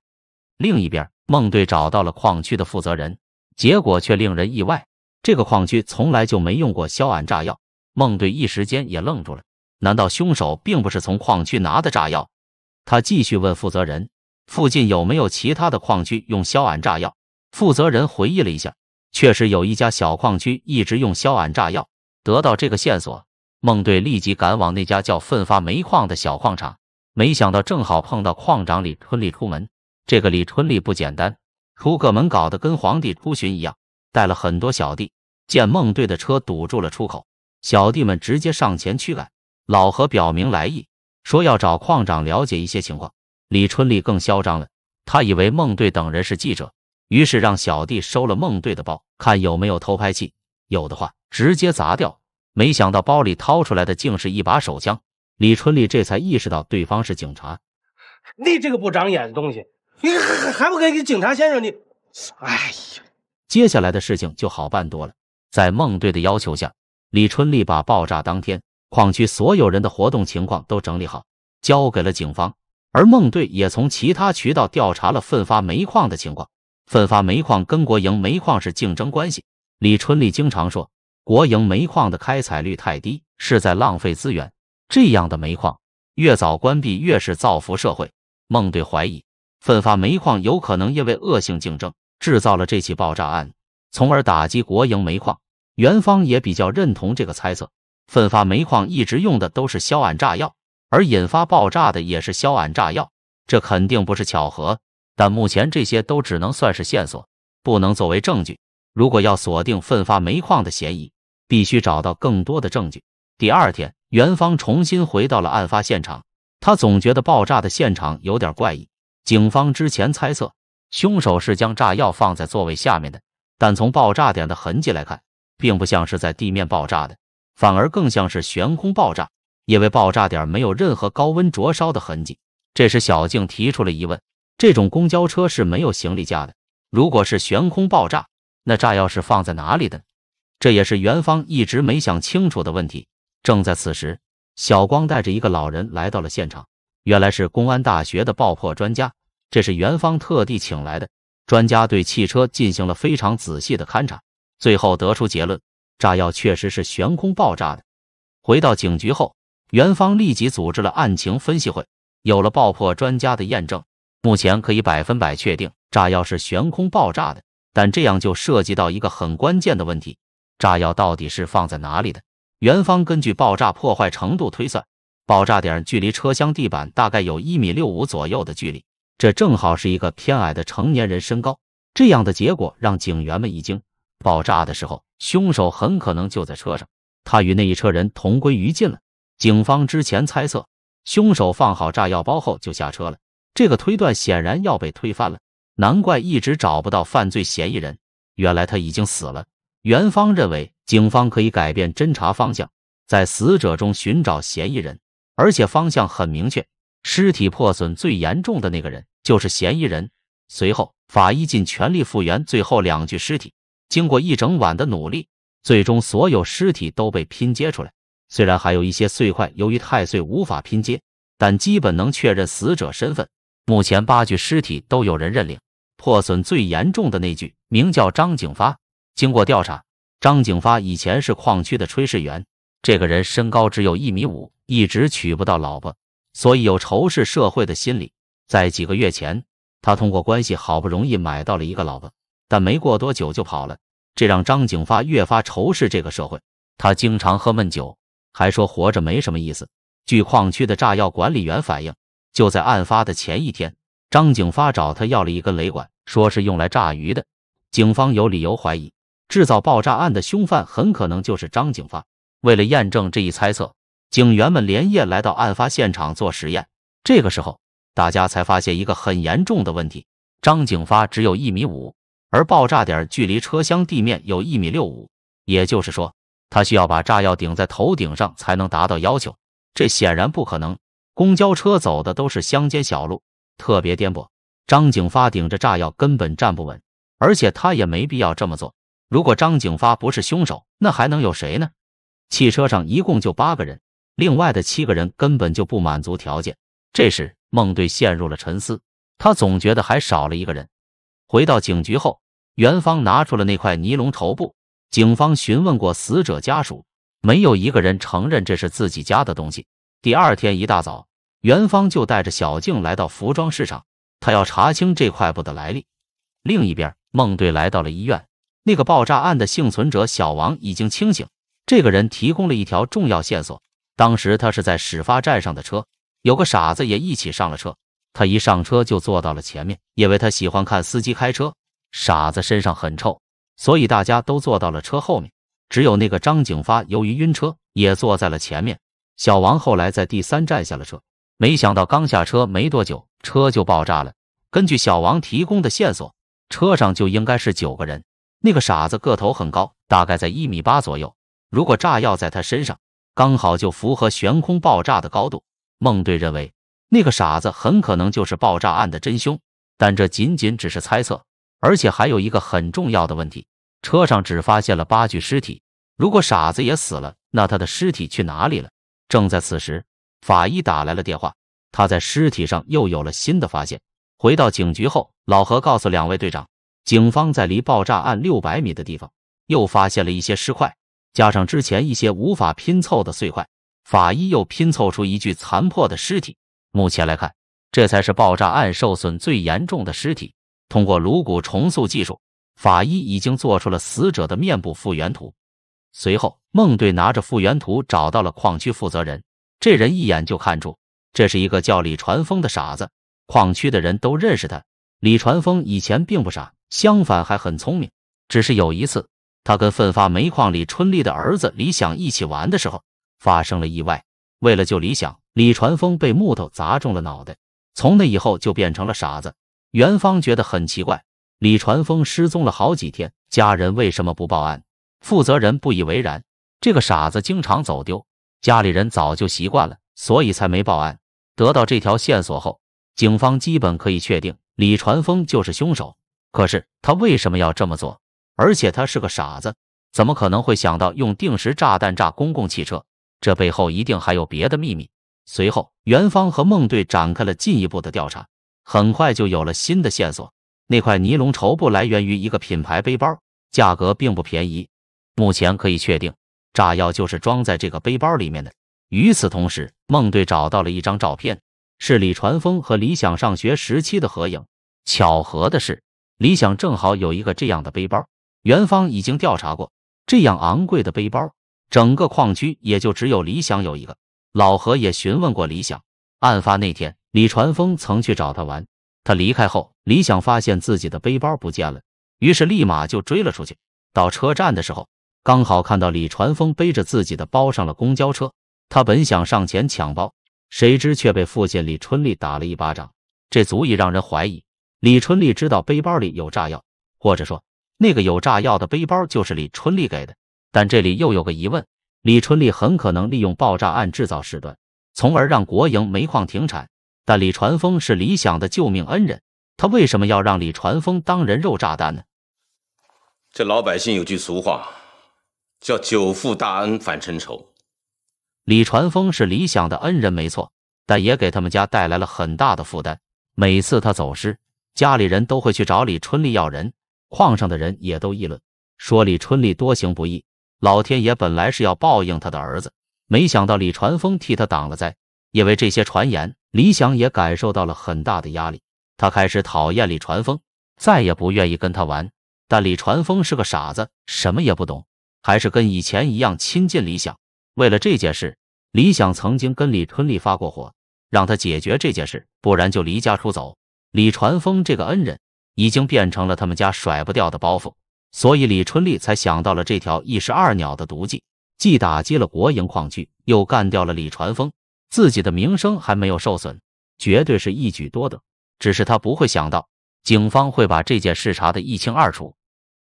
另一边，孟队找到了矿区的负责人。结果却令人意外，这个矿区从来就没用过硝铵炸药。孟队一时间也愣住了，难道凶手并不是从矿区拿的炸药？他继续问负责人：“附近有没有其他的矿区用硝铵炸药？”负责人回忆了一下，确实有一家小矿区一直用硝铵炸药。得到这个线索，孟队立即赶往那家叫“奋发煤矿”的小矿场。没想到正好碰到矿长李春利出门。这个李春利不简单。出个门搞得跟皇帝出巡一样，带了很多小弟。见孟队的车堵住了出口，小弟们直接上前驱赶。老何表明来意，说要找矿长了解一些情况。李春丽更嚣张了，他以为孟队等人是记者，于是让小弟收了孟队的包，看有没有偷拍器，有的话直接砸掉。没想到包里掏出来的竟是一把手枪，李春丽这才意识到对方是警察。你这个不长眼的东西！你还还不给警察先生你，哎呀！接下来的事情就好办多了。在孟队的要求下，李春丽把爆炸当天矿区所有人的活动情况都整理好，交给了警方。而孟队也从其他渠道调查了奋发煤矿的情况。奋发煤矿跟国营煤矿是竞争关系。李春丽经常说，国营煤矿的开采率太低，是在浪费资源。这样的煤矿越早关闭，越是造福社会。孟队怀疑。奋发煤矿有可能因为恶性竞争制造了这起爆炸案，从而打击国营煤矿。元芳也比较认同这个猜测。奋发煤矿一直用的都是硝铵炸药，而引发爆炸的也是硝铵炸药，这肯定不是巧合。但目前这些都只能算是线索，不能作为证据。如果要锁定奋发煤矿的嫌疑，必须找到更多的证据。第二天，元芳重新回到了案发现场，他总觉得爆炸的现场有点怪异。警方之前猜测，凶手是将炸药放在座位下面的，但从爆炸点的痕迹来看，并不像是在地面爆炸的，反而更像是悬空爆炸，因为爆炸点没有任何高温灼烧的痕迹。这时，小静提出了疑问：这种公交车是没有行李架的，如果是悬空爆炸，那炸药是放在哪里的？这也是元芳一直没想清楚的问题。正在此时，小光带着一个老人来到了现场。原来是公安大学的爆破专家，这是元芳特地请来的。专家对汽车进行了非常仔细的勘察，最后得出结论：炸药确实是悬空爆炸的。回到警局后，元芳立即组织了案情分析会。有了爆破专家的验证，目前可以百分百确定炸药是悬空爆炸的。但这样就涉及到一个很关键的问题：炸药到底是放在哪里的？元芳根据爆炸破坏程度推算。爆炸点距离车厢地板大概有一米六五左右的距离，这正好是一个偏矮的成年人身高。这样的结果让警员们一惊，爆炸的时候凶手很可能就在车上，他与那一车人同归于尽了。警方之前猜测凶手放好炸药包后就下车了，这个推断显然要被推翻了。难怪一直找不到犯罪嫌疑人，原来他已经死了。元芳认为，警方可以改变侦查方向，在死者中寻找嫌疑人。而且方向很明确，尸体破损最严重的那个人就是嫌疑人。随后，法医尽全力复原最后两具尸体。经过一整晚的努力，最终所有尸体都被拼接出来。虽然还有一些碎块由于太碎无法拼接，但基本能确认死者身份。目前八具尸体都有人认领，破损最严重的那具名叫张景发。经过调查，张景发以前是矿区的炊事员。这个人身高只有一米五。一直娶不到老婆，所以有仇视社会的心理。在几个月前，他通过关系好不容易买到了一个老婆，但没过多久就跑了，这让张景发越发仇视这个社会。他经常喝闷酒，还说活着没什么意思。据矿区的炸药管理员反映，就在案发的前一天，张景发找他要了一根雷管，说是用来炸鱼的。警方有理由怀疑，制造爆炸案的凶犯很可能就是张景发。为了验证这一猜测。警员们连夜来到案发现场做实验，这个时候大家才发现一个很严重的问题：张景发只有一米五，而爆炸点距离车厢地面有一米六五，也就是说，他需要把炸药顶在头顶上才能达到要求。这显然不可能。公交车走的都是乡间小路，特别颠簸，张景发顶着炸药根本站不稳，而且他也没必要这么做。如果张景发不是凶手，那还能有谁呢？汽车上一共就八个人。另外的七个人根本就不满足条件。这时，孟队陷入了沉思，他总觉得还少了一个人。回到警局后，元芳拿出了那块尼龙绸布。警方询问过死者家属，没有一个人承认这是自己家的东西。第二天一大早，元芳就带着小静来到服装市场，他要查清这块布的来历。另一边，孟队来到了医院，那个爆炸案的幸存者小王已经清醒。这个人提供了一条重要线索。当时他是在始发站上的车，有个傻子也一起上了车。他一上车就坐到了前面，因为他喜欢看司机开车。傻子身上很臭，所以大家都坐到了车后面。只有那个张景发由于晕车，也坐在了前面。小王后来在第三站下了车，没想到刚下车没多久，车就爆炸了。根据小王提供的线索，车上就应该是九个人。那个傻子个头很高，大概在一米八左右。如果炸药在他身上，刚好就符合悬空爆炸的高度，孟队认为那个傻子很可能就是爆炸案的真凶，但这仅仅只是猜测，而且还有一个很重要的问题，车上只发现了八具尸体，如果傻子也死了，那他的尸体去哪里了？正在此时，法医打来了电话，他在尸体上又有了新的发现。回到警局后，老何告诉两位队长，警方在离爆炸案六百米的地方又发现了一些尸块。加上之前一些无法拼凑的碎块，法医又拼凑出一具残破的尸体。目前来看，这才是爆炸案受损最严重的尸体。通过颅骨重塑技术，法医已经做出了死者的面部复原图。随后，孟队拿着复原图找到了矿区负责人。这人一眼就看出，这是一个叫李传峰的傻子。矿区的人都认识他。李传峰以前并不傻，相反还很聪明，只是有一次。他跟奋发煤矿李春丽的儿子李想一起玩的时候发生了意外，为了救李想，李传峰被木头砸中了脑袋，从那以后就变成了傻子。元芳觉得很奇怪，李传峰失踪了好几天，家人为什么不报案？负责人不以为然，这个傻子经常走丢，家里人早就习惯了，所以才没报案。得到这条线索后，警方基本可以确定李传峰就是凶手。可是他为什么要这么做？而且他是个傻子，怎么可能会想到用定时炸弹炸公共汽车？这背后一定还有别的秘密。随后，元芳和孟队展开了进一步的调查，很快就有了新的线索。那块尼龙绸布来源于一个品牌背包，价格并不便宜。目前可以确定，炸药就是装在这个背包里面的。与此同时，孟队找到了一张照片，是李传峰和李想上学时期的合影。巧合的是，李想正好有一个这样的背包。元芳已经调查过，这样昂贵的背包，整个矿区也就只有李想有一个。老何也询问过李想，案发那天，李传峰曾去找他玩。他离开后，李想发现自己的背包不见了，于是立马就追了出去。到车站的时候，刚好看到李传峰背着自己的包上了公交车。他本想上前抢包，谁知却被父亲李春丽打了一巴掌。这足以让人怀疑，李春丽知道背包里有炸药，或者说。那个有炸药的背包就是李春丽给的，但这里又有个疑问：李春丽很可能利用爆炸案制造事端，从而让国营煤矿停产。但李传峰是李想的救命恩人，他为什么要让李传峰当人肉炸弹呢？这老百姓有句俗话，叫“久负大恩反成仇”。李传峰是李想的恩人没错，但也给他们家带来了很大的负担。每次他走失，家里人都会去找李春丽要人。矿上的人也都议论说李春丽多行不义，老天爷本来是要报应他的儿子，没想到李传峰替他挡了灾。因为这些传言，李想也感受到了很大的压力，他开始讨厌李传峰，再也不愿意跟他玩。但李传峰是个傻子，什么也不懂，还是跟以前一样亲近李想。为了这件事，李想曾经跟李春丽发过火，让他解决这件事，不然就离家出走。李传峰这个恩人。已经变成了他们家甩不掉的包袱，所以李春丽才想到了这条一石二鸟的毒计，既打击了国营矿区，又干掉了李传峰，自己的名声还没有受损，绝对是一举多得。只是他不会想到，警方会把这件事查得一清二楚。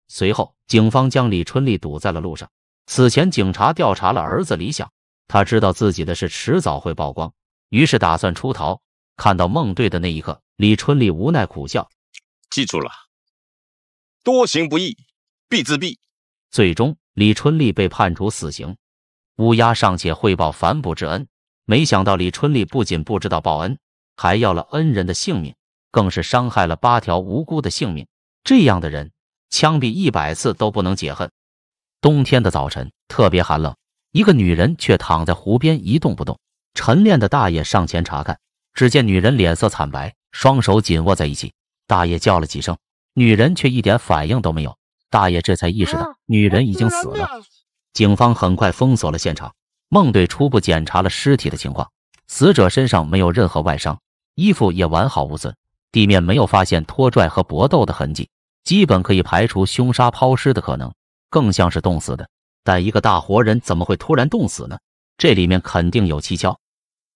随后，警方将李春丽堵在了路上。此前，警察调查了儿子李想，他知道自己的事迟早会曝光，于是打算出逃。看到孟队的那一刻，李春丽无奈苦笑。记住了，多行不义必自毙。最终，李春丽被判处死刑。乌鸦尚且会报反哺之恩，没想到李春丽不仅不知道报恩，还要了恩人的性命，更是伤害了八条无辜的性命。这样的人，枪毙一百次都不能解恨。冬天的早晨特别寒冷，一个女人却躺在湖边一动不动。晨练的大爷上前查看，只见女人脸色惨白，双手紧握在一起。大爷叫了几声，女人却一点反应都没有。大爷这才意识到女人已经死了。警方很快封锁了现场，孟队初步检查了尸体的情况，死者身上没有任何外伤，衣服也完好无损，地面没有发现拖拽和搏斗的痕迹，基本可以排除凶杀抛尸的可能，更像是冻死的。但一个大活人怎么会突然冻死呢？这里面肯定有蹊跷。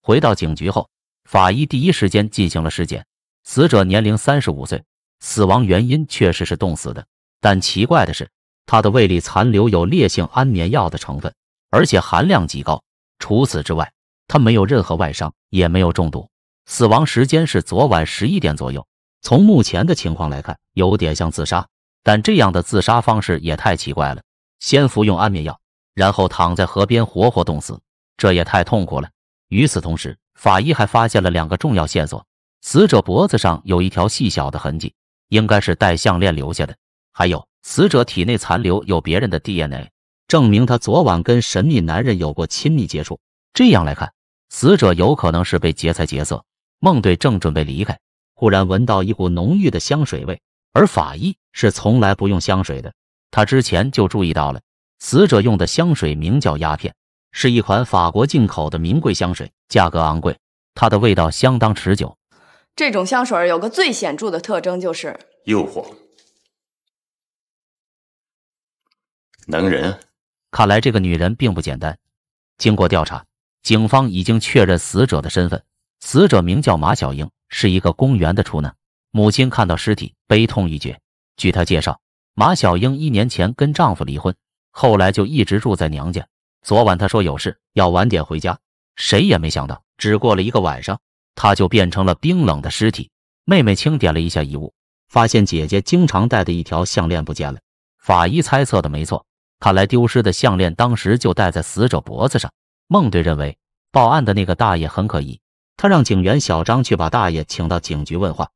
回到警局后，法医第一时间进行了尸检。死者年龄三十五岁，死亡原因确实是冻死的，但奇怪的是，他的胃里残留有烈性安眠药的成分，而且含量极高。除此之外，他没有任何外伤，也没有中毒。死亡时间是昨晚十一点左右。从目前的情况来看，有点像自杀，但这样的自杀方式也太奇怪了：先服用安眠药，然后躺在河边活活冻死，这也太痛苦了。与此同时，法医还发现了两个重要线索。死者脖子上有一条细小的痕迹，应该是戴项链留下的。还有，死者体内残留有别人的 DNA，证明他昨晚跟神秘男人有过亲密接触。这样来看，死者有可能是被劫财劫色。孟队正准备离开，忽然闻到一股浓郁的香水味。而法医是从来不用香水的，他之前就注意到了死者用的香水名叫“鸦片”，是一款法国进口的名贵香水，价格昂贵，它的味道相当持久。这种香水有个最显著的特征就是诱惑。能人，看来这个女人并不简单。经过调查，警方已经确认死者的身份。死者名叫马小英，是一个公园的处男。母亲看到尸体，悲痛欲绝。据她介绍，马小英一年前跟丈夫离婚，后来就一直住在娘家。昨晚她说有事要晚点回家，谁也没想到，只过了一个晚上。他就变成了冰冷的尸体。妹妹清点了一下遗物，发现姐姐经常戴的一条项链不见了。法医猜测的没错，看来丢失的项链当时就戴在死者脖子上。孟队认为报案的那个大爷很可疑，他让警员小张去把大爷请到警局问话。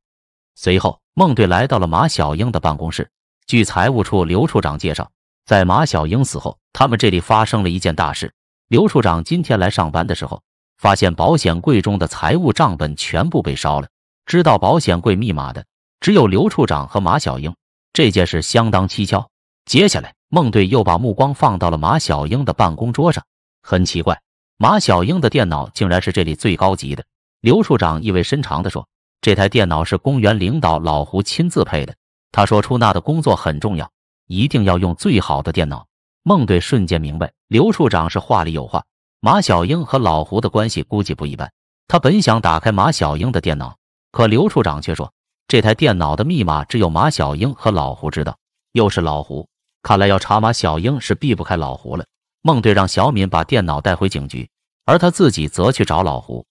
随后，孟队来到了马小英的办公室。据财务处刘处长介绍，在马小英死后，他们这里发生了一件大事。刘处长今天来上班的时候。发现保险柜中的财务账本全部被烧了。知道保险柜密码的只有刘处长和马小英。这件事相当蹊跷。接下来，孟队又把目光放到了马小英的办公桌上。很奇怪，马小英的电脑竟然是这里最高级的。刘处长意味深长的说：“这台电脑是公园领导老胡亲自配的。他说，出纳的工作很重要，一定要用最好的电脑。”孟队瞬间明白，刘处长是话里有话。马小英和老胡的关系估计不一般。他本想打开马小英的电脑，可刘处长却说，这台电脑的密码只有马小英和老胡知道。又是老胡，看来要查马小英是避不开老胡了。孟队让小敏把电脑带回警局，而他自己则去找老胡。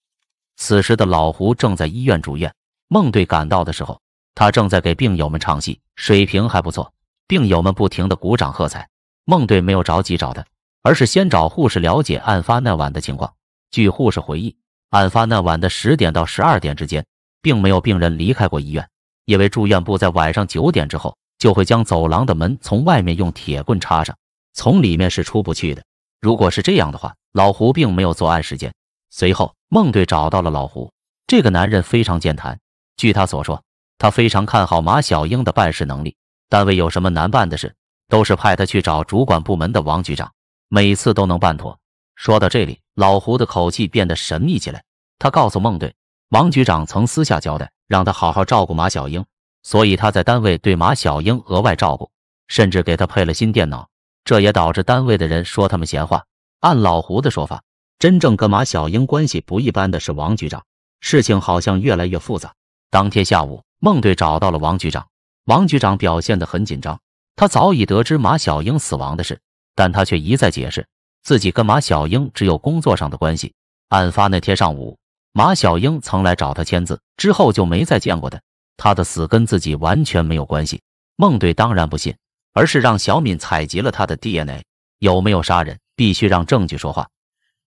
此时的老胡正在医院住院。孟队赶到的时候，他正在给病友们唱戏，水平还不错，病友们不停地鼓掌喝彩。孟队没有着急找他。而是先找护士了解案发那晚的情况。据护士回忆，案发那晚的十点到十二点之间，并没有病人离开过医院，因为住院部在晚上九点之后就会将走廊的门从外面用铁棍插上，从里面是出不去的。如果是这样的话，老胡并没有作案时间。随后，孟队找到了老胡。这个男人非常健谈。据他所说，他非常看好马小英的办事能力，单位有什么难办的事，都是派他去找主管部门的王局长。每次都能办妥。说到这里，老胡的口气变得神秘起来。他告诉孟队，王局长曾私下交代，让他好好照顾马小英，所以他在单位对马小英额外照顾，甚至给他配了新电脑。这也导致单位的人说他们闲话。按老胡的说法，真正跟马小英关系不一般的是王局长。事情好像越来越复杂。当天下午，孟队找到了王局长，王局长表现得很紧张，他早已得知马小英死亡的事。但他却一再解释，自己跟马小英只有工作上的关系。案发那天上午，马小英曾来找他签字，之后就没再见过他。他的死跟自己完全没有关系。孟队当然不信，而是让小敏采集了他的 DNA。有没有杀人，必须让证据说话。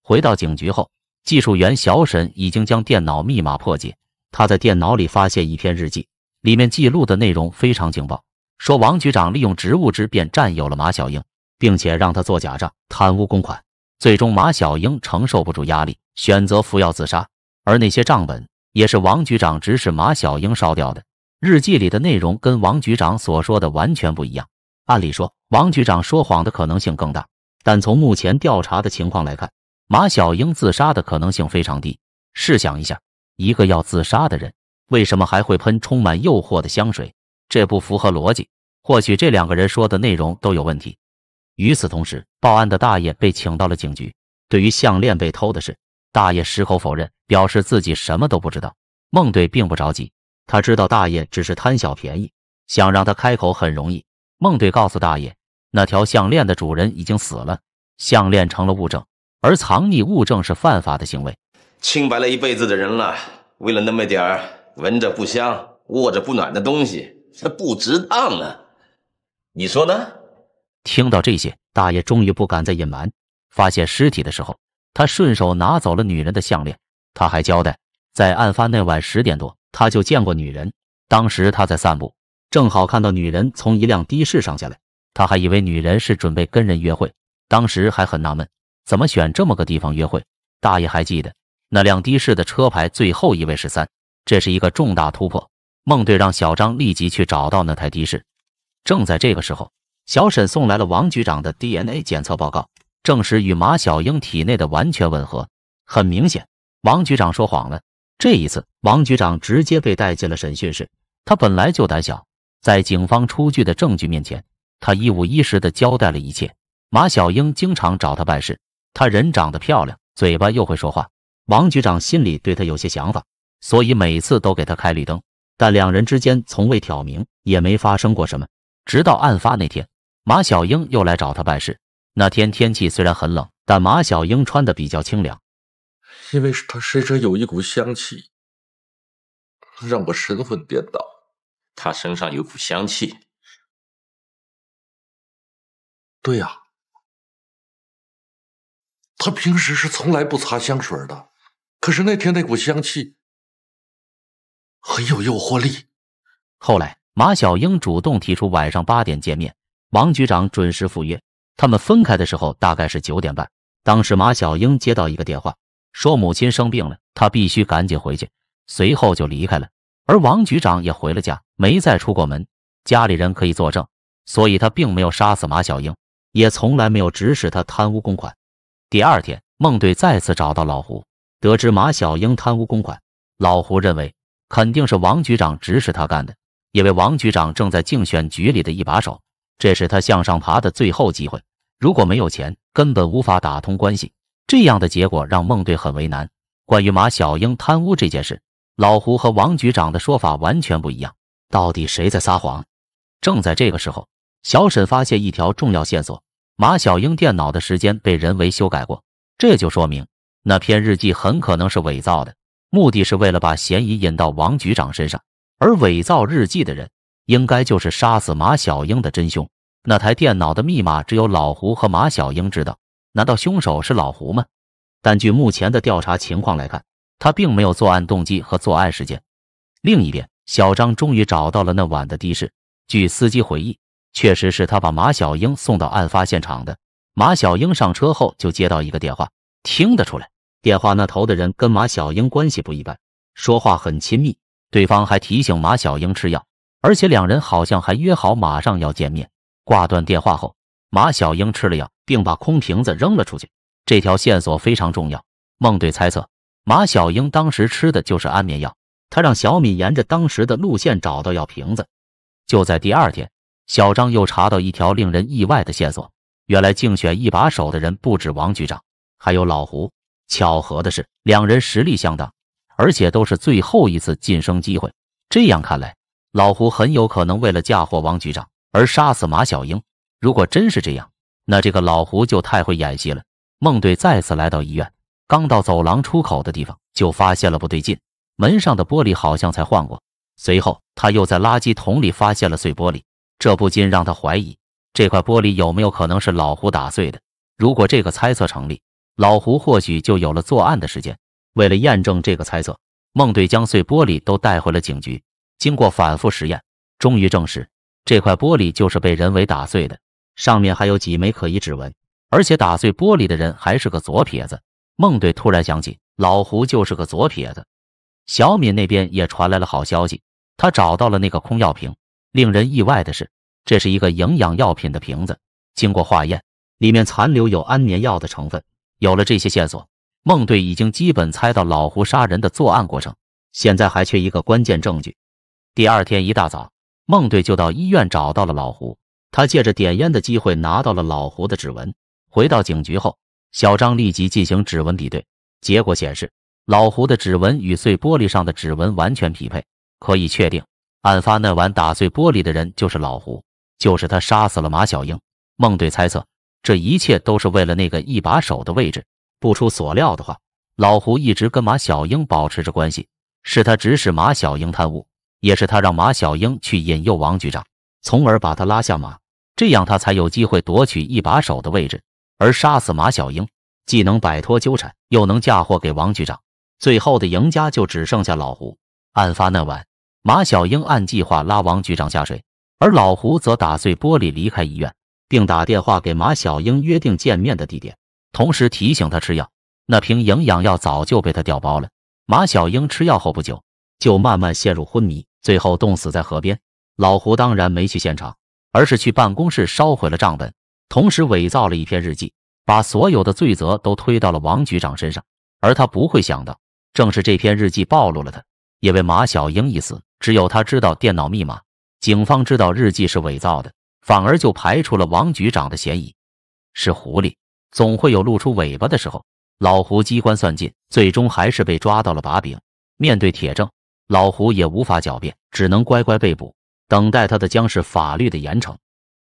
回到警局后，技术员小沈已经将电脑密码破解。他在电脑里发现一篇日记，里面记录的内容非常警爆，说王局长利用职务之便占有了马小英。并且让他做假账、贪污公款，最终马小英承受不住压力，选择服药自杀。而那些账本也是王局长指使马小英烧掉的。日记里的内容跟王局长所说的完全不一样。按理说，王局长说谎的可能性更大，但从目前调查的情况来看，马小英自杀的可能性非常低。试想一下，一个要自杀的人，为什么还会喷充满诱惑的香水？这不符合逻辑。或许这两个人说的内容都有问题。与此同时，报案的大爷被请到了警局。对于项链被偷的事，大爷矢口否认，表示自己什么都不知道。孟队并不着急，他知道大爷只是贪小便宜，想让他开口很容易。孟队告诉大爷，那条项链的主人已经死了，项链成了物证，而藏匿物证是犯法的行为。清白了一辈子的人了，为了那么点儿闻着不香、握着不暖的东西，这不值当啊！你说呢？听到这些，大爷终于不敢再隐瞒。发现尸体的时候，他顺手拿走了女人的项链。他还交代，在案发那晚十点多，他就见过女人。当时他在散步，正好看到女人从一辆的士上下来。他还以为女人是准备跟人约会，当时还很纳闷，怎么选这么个地方约会。大爷还记得那辆的士的车牌最后一位是三，这是一个重大突破。孟队让小张立即去找到那台的士。正在这个时候。小沈送来了王局长的 DNA 检测报告，证实与马小英体内的完全吻合。很明显，王局长说谎了。这一次，王局长直接被带进了审讯室。他本来就胆小，在警方出具的证据面前，他一五一十的交代了一切。马小英经常找他办事，他人长得漂亮，嘴巴又会说话，王局长心里对他有些想法，所以每次都给他开绿灯。但两人之间从未挑明，也没发生过什么。直到案发那天。马小英又来找他办事。那天天气虽然很冷，但马小英穿的比较清凉，因为她身上有一股香气，让我神魂颠倒。他身上有股香气，对呀，他平时是从来不擦香水的，可是那天那股香气很有诱惑力。后来，马小英主动提出晚上八点见面。王局长准时赴约。他们分开的时候大概是九点半。当时马小英接到一个电话，说母亲生病了，她必须赶紧回去，随后就离开了。而王局长也回了家，没再出过门。家里人可以作证，所以他并没有杀死马小英，也从来没有指使他贪污公款。第二天，孟队再次找到老胡，得知马小英贪污公款，老胡认为肯定是王局长指使他干的，因为王局长正在竞选局里的一把手。这是他向上爬的最后机会，如果没有钱，根本无法打通关系。这样的结果让孟队很为难。关于马小英贪污这件事，老胡和王局长的说法完全不一样，到底谁在撒谎？正在这个时候，小沈发现一条重要线索：马小英电脑的时间被人为修改过，这就说明那篇日记很可能是伪造的，目的是为了把嫌疑引到王局长身上。而伪造日记的人。应该就是杀死马小英的真凶。那台电脑的密码只有老胡和马小英知道。难道凶手是老胡吗？但据目前的调查情况来看，他并没有作案动机和作案时间。另一边，小张终于找到了那晚的的士。据司机回忆，确实是他把马小英送到案发现场的。马小英上车后就接到一个电话，听得出来，电话那头的人跟马小英关系不一般，说话很亲密。对方还提醒马小英吃药。而且两人好像还约好马上要见面。挂断电话后，马小英吃了药，并把空瓶子扔了出去。这条线索非常重要。孟队猜测，马小英当时吃的就是安眠药。他让小敏沿着当时的路线找到药瓶子。就在第二天，小张又查到一条令人意外的线索：原来竞选一把手的人不止王局长，还有老胡。巧合的是，两人实力相当，而且都是最后一次晋升机会。这样看来。老胡很有可能为了嫁祸王局长而杀死马小英。如果真是这样，那这个老胡就太会演戏了。孟队再次来到医院，刚到走廊出口的地方，就发现了不对劲，门上的玻璃好像才换过。随后，他又在垃圾桶里发现了碎玻璃，这不禁让他怀疑这块玻璃有没有可能是老胡打碎的。如果这个猜测成立，老胡或许就有了作案的时间。为了验证这个猜测，孟队将碎玻璃都带回了警局。经过反复实验，终于证实这块玻璃就是被人为打碎的，上面还有几枚可疑指纹，而且打碎玻璃的人还是个左撇子。孟队突然想起，老胡就是个左撇子。小敏那边也传来了好消息，他找到了那个空药瓶。令人意外的是，这是一个营养药品的瓶子。经过化验，里面残留有安眠药的成分。有了这些线索，孟队已经基本猜到老胡杀人的作案过程，现在还缺一个关键证据。第二天一大早，孟队就到医院找到了老胡。他借着点烟的机会拿到了老胡的指纹。回到警局后，小张立即进行指纹比对，结果显示老胡的指纹与碎玻璃上的指纹完全匹配，可以确定，案发那晚打碎玻璃的人就是老胡，就是他杀死了马小英。孟队猜测，这一切都是为了那个一把手的位置。不出所料的话，老胡一直跟马小英保持着关系，是他指使马小英贪污。也是他让马小英去引诱王局长，从而把他拉下马，这样他才有机会夺取一把手的位置。而杀死马小英，既能摆脱纠缠，又能嫁祸给王局长。最后的赢家就只剩下老胡。案发那晚，马小英按计划拉王局长下水，而老胡则打碎玻璃离开医院，并打电话给马小英约定见面的地点，同时提醒他吃药。那瓶营养药早就被他调包了。马小英吃药后不久，就慢慢陷入昏迷。最后冻死在河边。老胡当然没去现场，而是去办公室烧毁了账本，同时伪造了一篇日记，把所有的罪责都推到了王局长身上。而他不会想到，正是这篇日记暴露了他，因为马小英一死，只有他知道电脑密码。警方知道日记是伪造的，反而就排除了王局长的嫌疑。是狐狸，总会有露出尾巴的时候。老胡机关算尽，最终还是被抓到了把柄。面对铁证。老胡也无法狡辩，只能乖乖被捕，等待他的将是法律的严惩。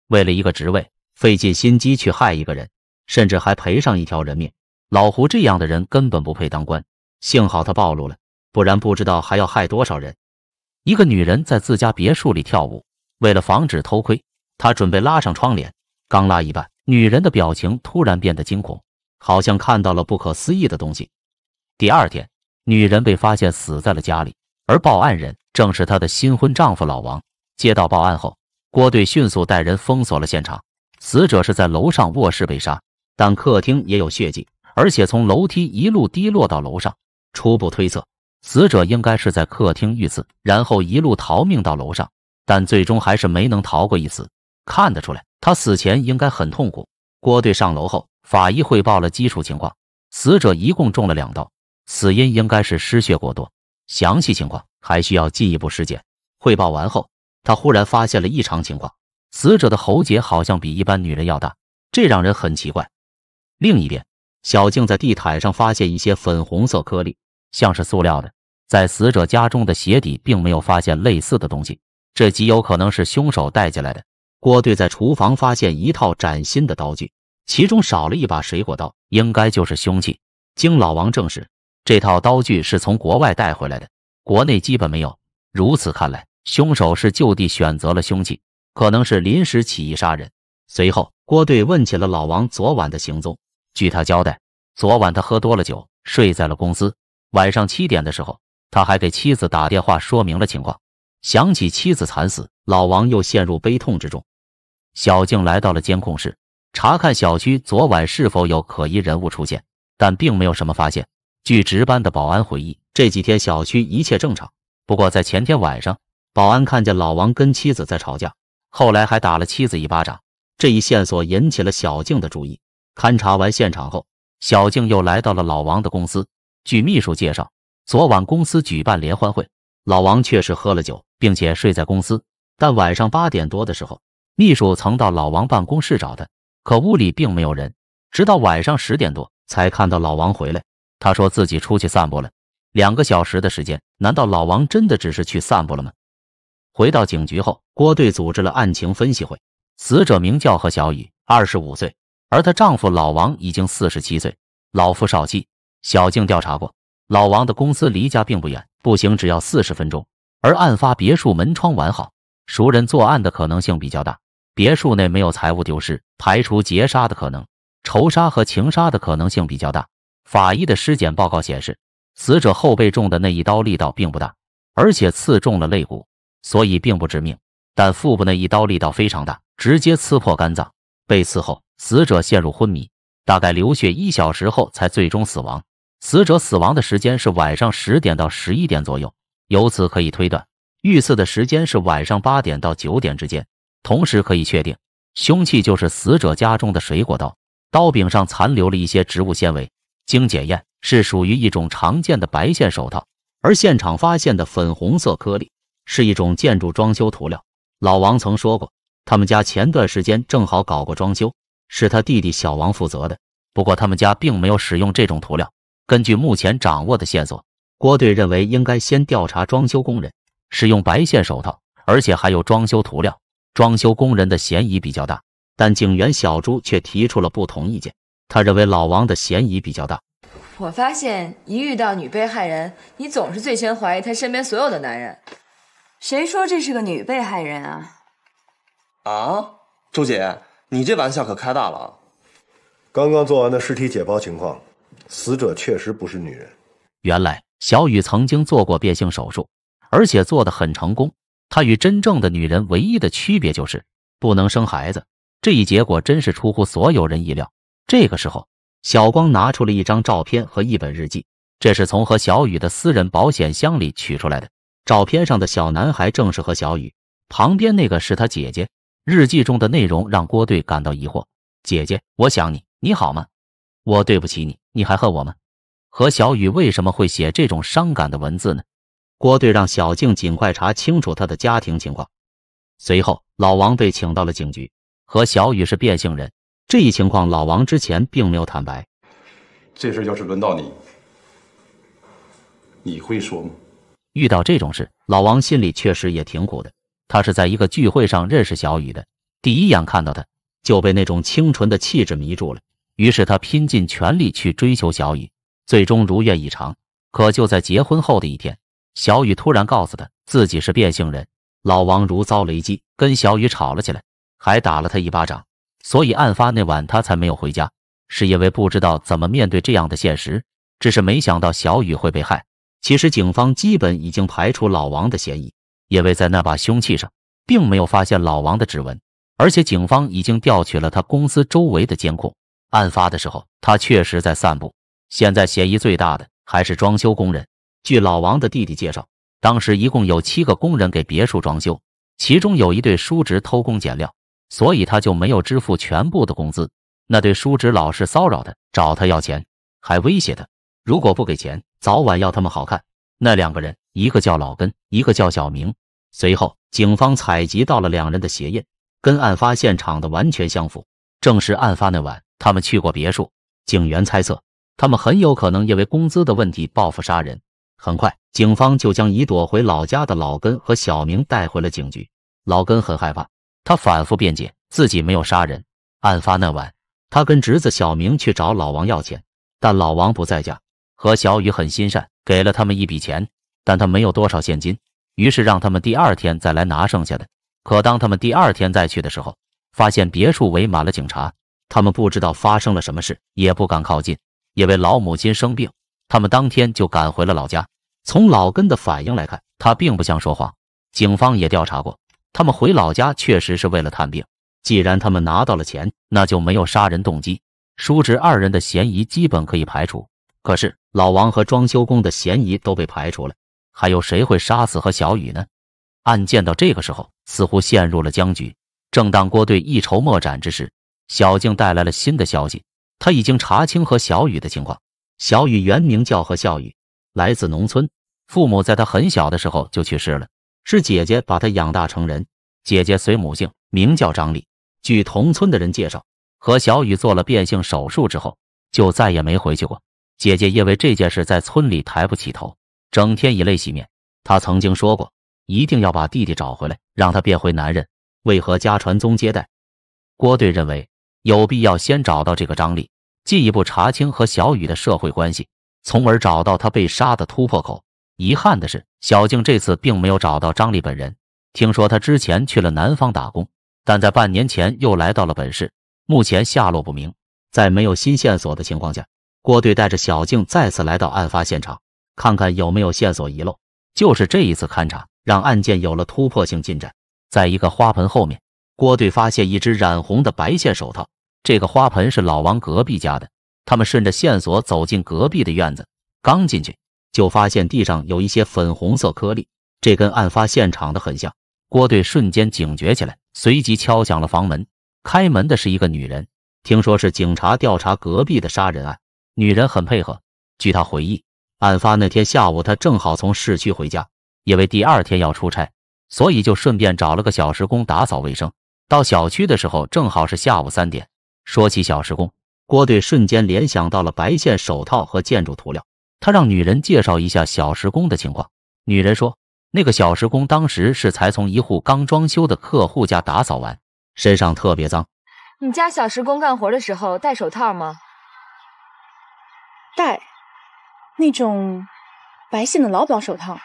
为了一个职位，费尽心机去害一个人，甚至还赔上一条人命，老胡这样的人根本不配当官。幸好他暴露了，不然不知道还要害多少人。一个女人在自家别墅里跳舞，为了防止偷窥，她准备拉上窗帘，刚拉一半，女人的表情突然变得惊恐，好像看到了不可思议的东西。第二天，女人被发现死在了家里。而报案人正是她的新婚丈夫老王。接到报案后，郭队迅速带人封锁了现场。死者是在楼上卧室被杀，但客厅也有血迹，而且从楼梯一路滴落到楼上。初步推测，死者应该是在客厅遇刺，然后一路逃命到楼上，但最终还是没能逃过一死。看得出来，他死前应该很痛苦。郭队上楼后，法医汇报了基础情况：死者一共中了两刀，死因应该是失血过多。详细情况还需要进一步尸检。汇报完后，他忽然发现了异常情况，死者的喉结好像比一般女人要大，这让人很奇怪。另一边，小静在地毯上发现一些粉红色颗粒，像是塑料的，在死者家中的鞋底并没有发现类似的东西，这极有可能是凶手带进来的。郭队在厨房发现一套崭新的刀具，其中少了一把水果刀，应该就是凶器。经老王证实。这套刀具是从国外带回来的，国内基本没有。如此看来，凶手是就地选择了凶器，可能是临时起意杀人。随后，郭队问起了老王昨晚的行踪。据他交代，昨晚他喝多了酒，睡在了公司。晚上七点的时候，他还给妻子打电话说明了情况。想起妻子惨死，老王又陷入悲痛之中。小静来到了监控室，查看小区昨晚是否有可疑人物出现，但并没有什么发现。据值班的保安回忆，这几天小区一切正常。不过在前天晚上，保安看见老王跟妻子在吵架，后来还打了妻子一巴掌。这一线索引起了小静的注意。勘查完现场后，小静又来到了老王的公司。据秘书介绍，昨晚公司举办联欢会，老王确实喝了酒，并且睡在公司。但晚上八点多的时候，秘书曾到老王办公室找他，可屋里并没有人。直到晚上十点多，才看到老王回来。他说自己出去散步了两个小时的时间，难道老王真的只是去散步了吗？回到警局后，郭队组织了案情分析会。死者名叫何小雨，二十五岁，而她丈夫老王已经四十七岁，老夫少妻。小静调查过，老王的公司离家并不远，步行只要四十分钟。而案发别墅门窗完好，熟人作案的可能性比较大。别墅内没有财物丢失，排除劫杀的可能，仇杀和情杀的可能性比较大。法医的尸检报告显示，死者后背中的那一刀力道并不大，而且刺中了肋骨，所以并不致命。但腹部那一刀力道非常大，直接刺破肝脏。被刺后，死者陷入昏迷，大概流血一小时后才最终死亡。死者死亡的时间是晚上十点到十一点左右。由此可以推断，遇刺的时间是晚上八点到九点之间。同时可以确定，凶器就是死者家中的水果刀，刀柄上残留了一些植物纤维。经检验，是属于一种常见的白线手套，而现场发现的粉红色颗粒是一种建筑装修涂料。老王曾说过，他们家前段时间正好搞过装修，是他弟弟小王负责的。不过他们家并没有使用这种涂料。根据目前掌握的线索，郭队认为应该先调查装修工人使用白线手套，而且还有装修涂料，装修工人的嫌疑比较大。但警员小朱却提出了不同意见。他认为老王的嫌疑比较大。我发现，一遇到女被害人，你总是最先怀疑他身边所有的男人。谁说这是个女被害人啊？啊，朱姐，你这玩笑可开大了。刚刚做完的尸体解剖情况，死者确实不是女人。原来小雨曾经做过变性手术，而且做得很成功。她与真正的女人唯一的区别就是不能生孩子。这一结果真是出乎所有人意料。这个时候，小光拿出了一张照片和一本日记，这是从和小雨的私人保险箱里取出来的。照片上的小男孩正是和小雨，旁边那个是他姐姐。日记中的内容让郭队感到疑惑：“姐姐，我想你，你好吗？我对不起你，你还恨我吗？”何小雨为什么会写这种伤感的文字呢？郭队让小静尽快查清楚他的家庭情况。随后，老王被请到了警局。何小雨是变性人。这一情况，老王之前并没有坦白。这事要是轮到你，你会说吗？遇到这种事，老王心里确实也挺苦的。他是在一个聚会上认识小雨的，第一眼看到她就被那种清纯的气质迷住了。于是他拼尽全力去追求小雨，最终如愿以偿。可就在结婚后的一天，小雨突然告诉他自己是变性人，老王如遭雷击，跟小雨吵了起来，还打了他一巴掌。所以案发那晚他才没有回家，是因为不知道怎么面对这样的现实。只是没想到小雨会被害。其实警方基本已经排除老王的嫌疑，因为在那把凶器上并没有发现老王的指纹，而且警方已经调取了他公司周围的监控，案发的时候他确实在散步。现在嫌疑最大的还是装修工人。据老王的弟弟介绍，当时一共有七个工人给别墅装修，其中有一对叔侄偷工减料。所以他就没有支付全部的工资。那对叔侄老是骚扰他，找他要钱，还威胁他，如果不给钱，早晚要他们好看。那两个人，一个叫老根，一个叫小明。随后，警方采集到了两人的鞋印，跟案发现场的完全相符，正是案发那晚他们去过别墅。警员猜测，他们很有可能因为工资的问题报复杀人。很快，警方就将已躲回老家的老根和小明带回了警局。老根很害怕。他反复辩解自己没有杀人。案发那晚，他跟侄子小明去找老王要钱，但老王不在家。何小雨很心善，给了他们一笔钱，但他没有多少现金，于是让他们第二天再来拿剩下的。可当他们第二天再去的时候，发现别墅围满了警察，他们不知道发生了什么事，也不敢靠近，因为老母亲生病，他们当天就赶回了老家。从老根的反应来看，他并不想说谎。警方也调查过。他们回老家确实是为了探病。既然他们拿到了钱，那就没有杀人动机。叔侄二人的嫌疑基本可以排除。可是老王和装修工的嫌疑都被排除了，还有谁会杀死何小雨呢？案件到这个时候似乎陷入了僵局。正当郭队一筹莫展之时，小静带来了新的消息。他已经查清何小雨的情况。小雨原名叫何笑雨，来自农村，父母在他很小的时候就去世了。是姐姐把他养大成人，姐姐随母姓，名叫张丽。据同村的人介绍，和小雨做了变性手术之后，就再也没回去过。姐姐因为这件事在村里抬不起头，整天以泪洗面。她曾经说过，一定要把弟弟找回来，让他变回男人。为何家传宗接代？郭队认为有必要先找到这个张丽，进一步查清和小雨的社会关系，从而找到他被杀的突破口。遗憾的是，小静这次并没有找到张丽本人。听说她之前去了南方打工，但在半年前又来到了本市，目前下落不明。在没有新线索的情况下，郭队带着小静再次来到案发现场，看看有没有线索遗漏。就是这一次勘查，让案件有了突破性进展。在一个花盆后面，郭队发现一只染红的白线手套。这个花盆是老王隔壁家的。他们顺着线索走进隔壁的院子，刚进去。就发现地上有一些粉红色颗粒，这跟案发现场的很像。郭队瞬间警觉起来，随即敲响了房门。开门的是一个女人，听说是警察调查隔壁的杀人案。女人很配合，据她回忆，案发那天下午她正好从市区回家，因为第二天要出差，所以就顺便找了个小时工打扫卫生。到小区的时候正好是下午三点。说起小时工，郭队瞬间联想到了白线手套和建筑涂料。他让女人介绍一下小时工的情况。女人说，那个小时工当时是才从一户刚装修的客户家打扫完，身上特别脏。你家小时工干活的时候戴手套吗？戴，那种白线的老表手套。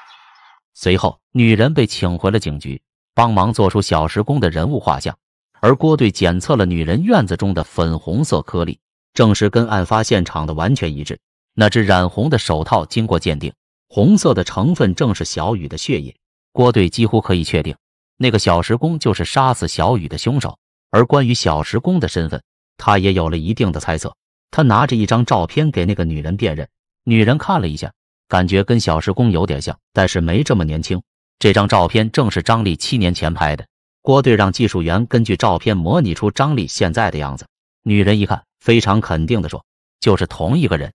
随后，女人被请回了警局，帮忙做出小时工的人物画像。而郭队检测了女人院子中的粉红色颗粒，证实跟案发现场的完全一致。那只染红的手套经过鉴定，红色的成分正是小雨的血液。郭队几乎可以确定，那个小时工就是杀死小雨的凶手。而关于小时工的身份，他也有了一定的猜测。他拿着一张照片给那个女人辨认，女人看了一下，感觉跟小时工有点像，但是没这么年轻。这张照片正是张丽七年前拍的。郭队让技术员根据照片模拟出张丽现在的样子，女人一看，非常肯定地说：“就是同一个人。”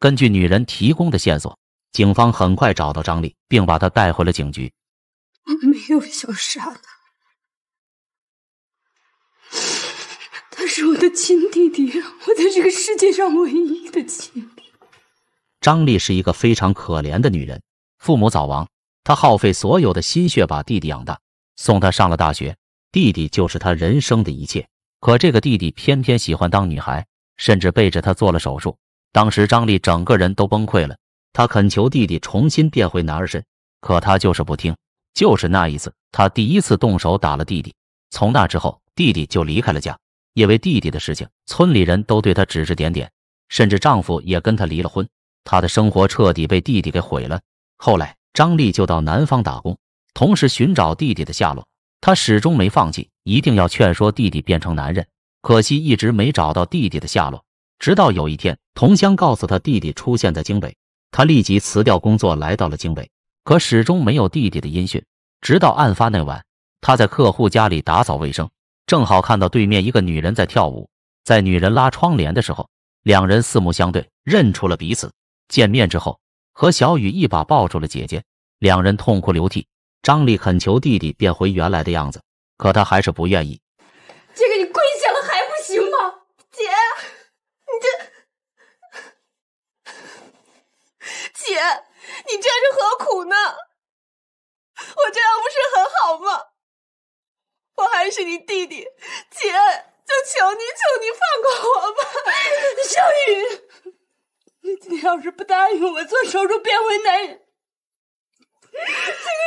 根据女人提供的线索，警方很快找到张丽，并把她带回了警局。我 没有想杀他，他是我的亲弟弟，我在这个世界上唯一的亲弟。张丽是一个非常可怜的女人，父母早亡，她耗费所有的心血把弟弟养大，送他上了大学。弟弟就是她人生的一切，可这个弟弟偏偏喜欢当女孩，甚至背着她做了手术。当时张丽整个人都崩溃了，她恳求弟弟重新变回男儿身，可他就是不听。就是那一次，她第一次动手打了弟弟。从那之后，弟弟就离开了家。因为弟弟的事情，村里人都对她指指点点，甚至丈夫也跟她离了婚。她的生活彻底被弟弟给毁了。后来，张丽就到南方打工，同时寻找弟弟的下落。她始终没放弃，一定要劝说弟弟变成男人。可惜，一直没找到弟弟的下落。直到有一天，同乡告诉他弟弟出现在京北，他立即辞掉工作来到了京北，可始终没有弟弟的音讯。直到案发那晚，他在客户家里打扫卫生，正好看到对面一个女人在跳舞。在女人拉窗帘的时候，两人四目相对，认出了彼此。见面之后，和小雨一把抱住了姐姐，两人痛哭流涕。张丽恳求弟弟变回原来的样子，可他还是不愿意。姐，给你跪。姐，你这是何苦呢？我这样不是很好吗？我还是你弟弟，姐就求你，求你放过我吧，小雨。你今天要是不答应我做手术变回男人，今天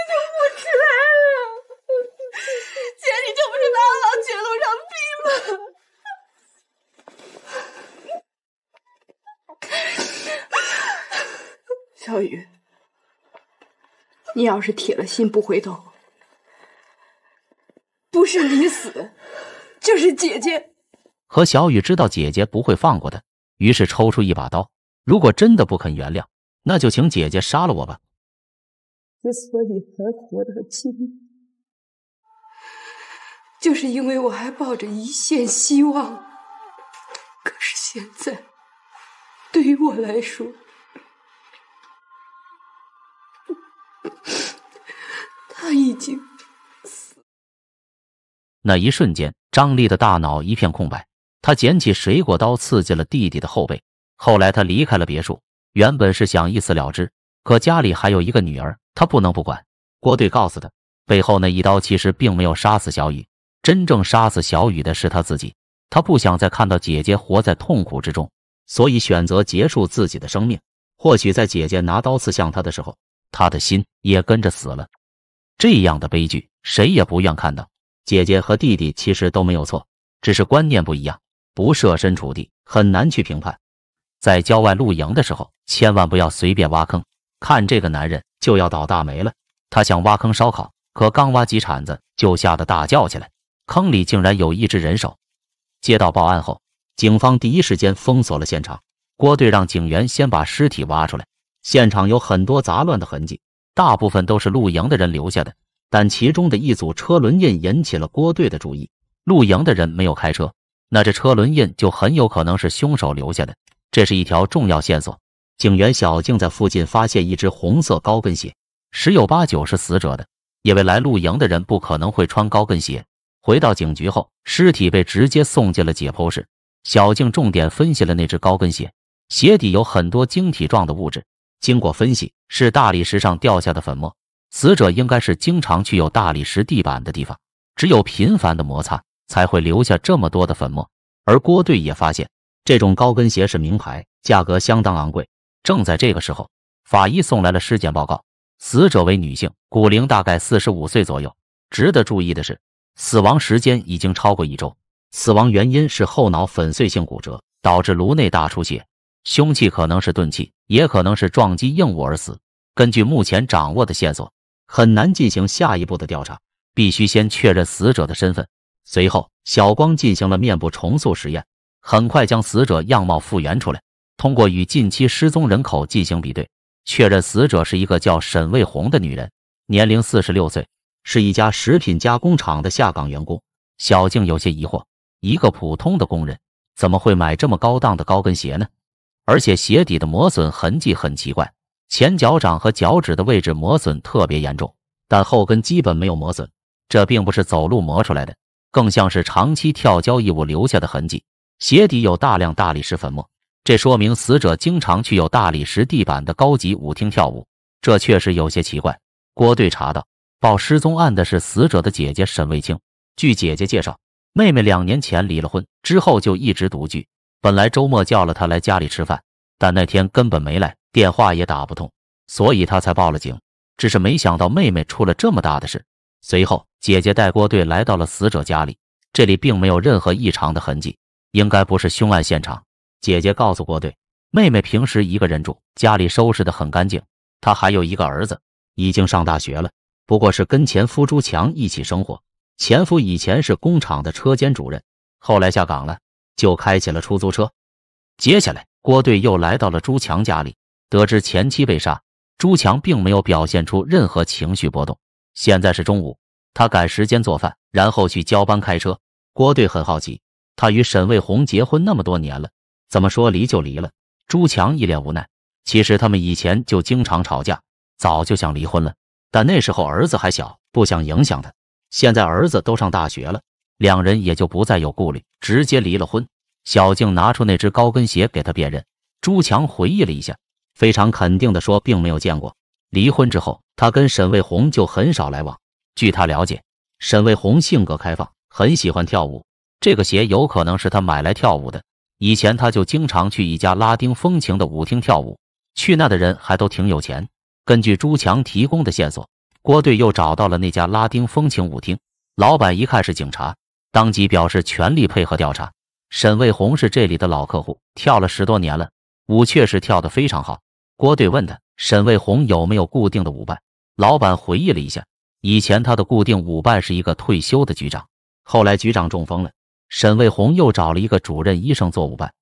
就不起来了。姐，你就不是拿我往绝路上逼吗？小雨，你要是铁了心不回头，不是你死，就是姐姐。何小雨知道姐姐不会放过他，于是抽出一把刀。如果真的不肯原谅，那就请姐姐杀了我吧。之所以还活到今天，就是因为我还抱着一线希望。可是现在，对于我来说，他已经死。那一瞬间，张丽的大脑一片空白。他捡起水果刀刺进了弟弟的后背。后来，他离开了别墅，原本是想一死了之，可家里还有一个女儿，他不能不管。郭队告诉他，背后那一刀其实并没有杀死小雨，真正杀死小雨的是他自己。他不想再看到姐姐活在痛苦之中，所以选择结束自己的生命。或许在姐姐拿刀刺向他的时候。他的心也跟着死了。这样的悲剧，谁也不愿看到。姐姐和弟弟其实都没有错，只是观念不一样，不设身处地，很难去评判。在郊外露营的时候，千万不要随便挖坑。看这个男人就要倒大霉了，他想挖坑烧烤，可刚挖几铲子，就吓得大叫起来，坑里竟然有一只人手。接到报案后，警方第一时间封锁了现场。郭队让警员先把尸体挖出来。现场有很多杂乱的痕迹，大部分都是露营的人留下的。但其中的一组车轮印引起了郭队的注意。露营的人没有开车，那这车轮印就很有可能是凶手留下的。这是一条重要线索。警员小静在附近发现一只红色高跟鞋，十有八九是死者的，因为来露营的人不可能会穿高跟鞋。回到警局后，尸体被直接送进了解剖室。小静重点分析了那只高跟鞋，鞋底有很多晶体状的物质。经过分析，是大理石上掉下的粉末。死者应该是经常去有大理石地板的地方，只有频繁的摩擦才会留下这么多的粉末。而郭队也发现，这种高跟鞋是名牌，价格相当昂贵。正在这个时候，法医送来了尸检报告，死者为女性，骨龄大概四十五岁左右。值得注意的是，死亡时间已经超过一周，死亡原因是后脑粉碎性骨折导致颅内大出血。凶器可能是钝器，也可能是撞击硬物而死。根据目前掌握的线索，很难进行下一步的调查，必须先确认死者的身份。随后，小光进行了面部重塑实验，很快将死者样貌复原出来。通过与近期失踪人口进行比对，确认死者是一个叫沈卫红的女人，年龄四十六岁，是一家食品加工厂的下岗员工。小静有些疑惑：一个普通的工人怎么会买这么高档的高跟鞋呢？而且鞋底的磨损痕迹很奇怪，前脚掌和脚趾的位置磨损特别严重，但后跟基本没有磨损。这并不是走路磨出来的，更像是长期跳交谊舞留下的痕迹。鞋底有大量大理石粉末，这说明死者经常去有大理石地板的高级舞厅跳舞，这确实有些奇怪。郭队查到，报失踪案的是死者的姐姐沈卫青。据姐姐介绍，妹妹两年前离了婚，之后就一直独居。本来周末叫了他来家里吃饭，但那天根本没来，电话也打不通，所以他才报了警。只是没想到妹妹出了这么大的事。随后，姐姐带郭队来到了死者家里，这里并没有任何异常的痕迹，应该不是凶案现场。姐姐告诉郭队，妹妹平时一个人住，家里收拾的很干净。她还有一个儿子，已经上大学了，不过是跟前夫朱强一起生活。前夫以前是工厂的车间主任，后来下岗了。就开起了出租车。接下来，郭队又来到了朱强家里，得知前妻被杀，朱强并没有表现出任何情绪波动。现在是中午，他赶时间做饭，然后去交班开车。郭队很好奇，他与沈卫红结婚那么多年了，怎么说离就离了？朱强一脸无奈。其实他们以前就经常吵架，早就想离婚了，但那时候儿子还小，不想影响他。现在儿子都上大学了。两人也就不再有顾虑，直接离了婚。小静拿出那只高跟鞋给他辨认。朱强回忆了一下，非常肯定地说，并没有见过。离婚之后，他跟沈卫红就很少来往。据他了解，沈卫红性格开放，很喜欢跳舞。这个鞋有可能是他买来跳舞的。以前他就经常去一家拉丁风情的舞厅跳舞，去那的人还都挺有钱。根据朱强提供的线索，郭队又找到了那家拉丁风情舞厅。老板一看是警察。当即表示全力配合调查。沈卫红是这里的老客户，跳了十多年了，舞确实跳得非常好。郭队问他，沈卫红有没有固定的舞伴？老板回忆了一下，以前他的固定舞伴是一个退休的局长，后来局长中风了，沈卫红又找了一个主任医生做舞伴。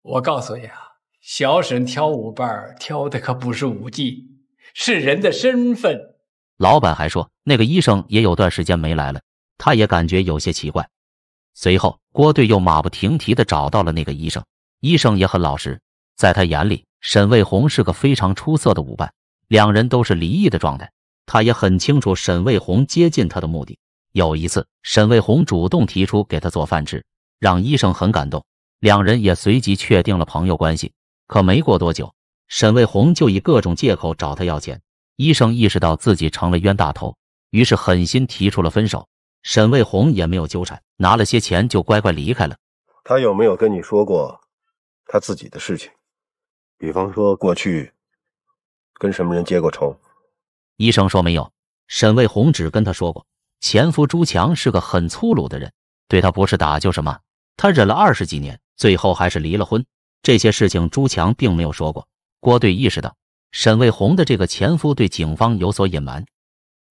我告诉你啊，小沈挑舞伴挑的可不是舞技，是人的身份。老板还说，那个医生也有段时间没来了。他也感觉有些奇怪，随后郭队又马不停蹄地找到了那个医生，医生也很老实。在他眼里，沈卫红是个非常出色的舞伴，两人都是离异的状态。他也很清楚沈卫红接近他的目的。有一次，沈卫红主动提出给他做饭吃，让医生很感动，两人也随即确定了朋友关系。可没过多久，沈卫红就以各种借口找他要钱，医生意识到自己成了冤大头，于是狠心提出了分手。沈卫红也没有纠缠，拿了些钱就乖乖离开了。他有没有跟你说过他自己的事情？比方说过去跟什么人结过仇？医生说没有。沈卫红只跟他说过，前夫朱强是个很粗鲁的人，对他不是打就是骂。他忍了二十几年，最后还是离了婚。这些事情朱强并没有说过。郭队意识到沈卫红的这个前夫对警方有所隐瞒，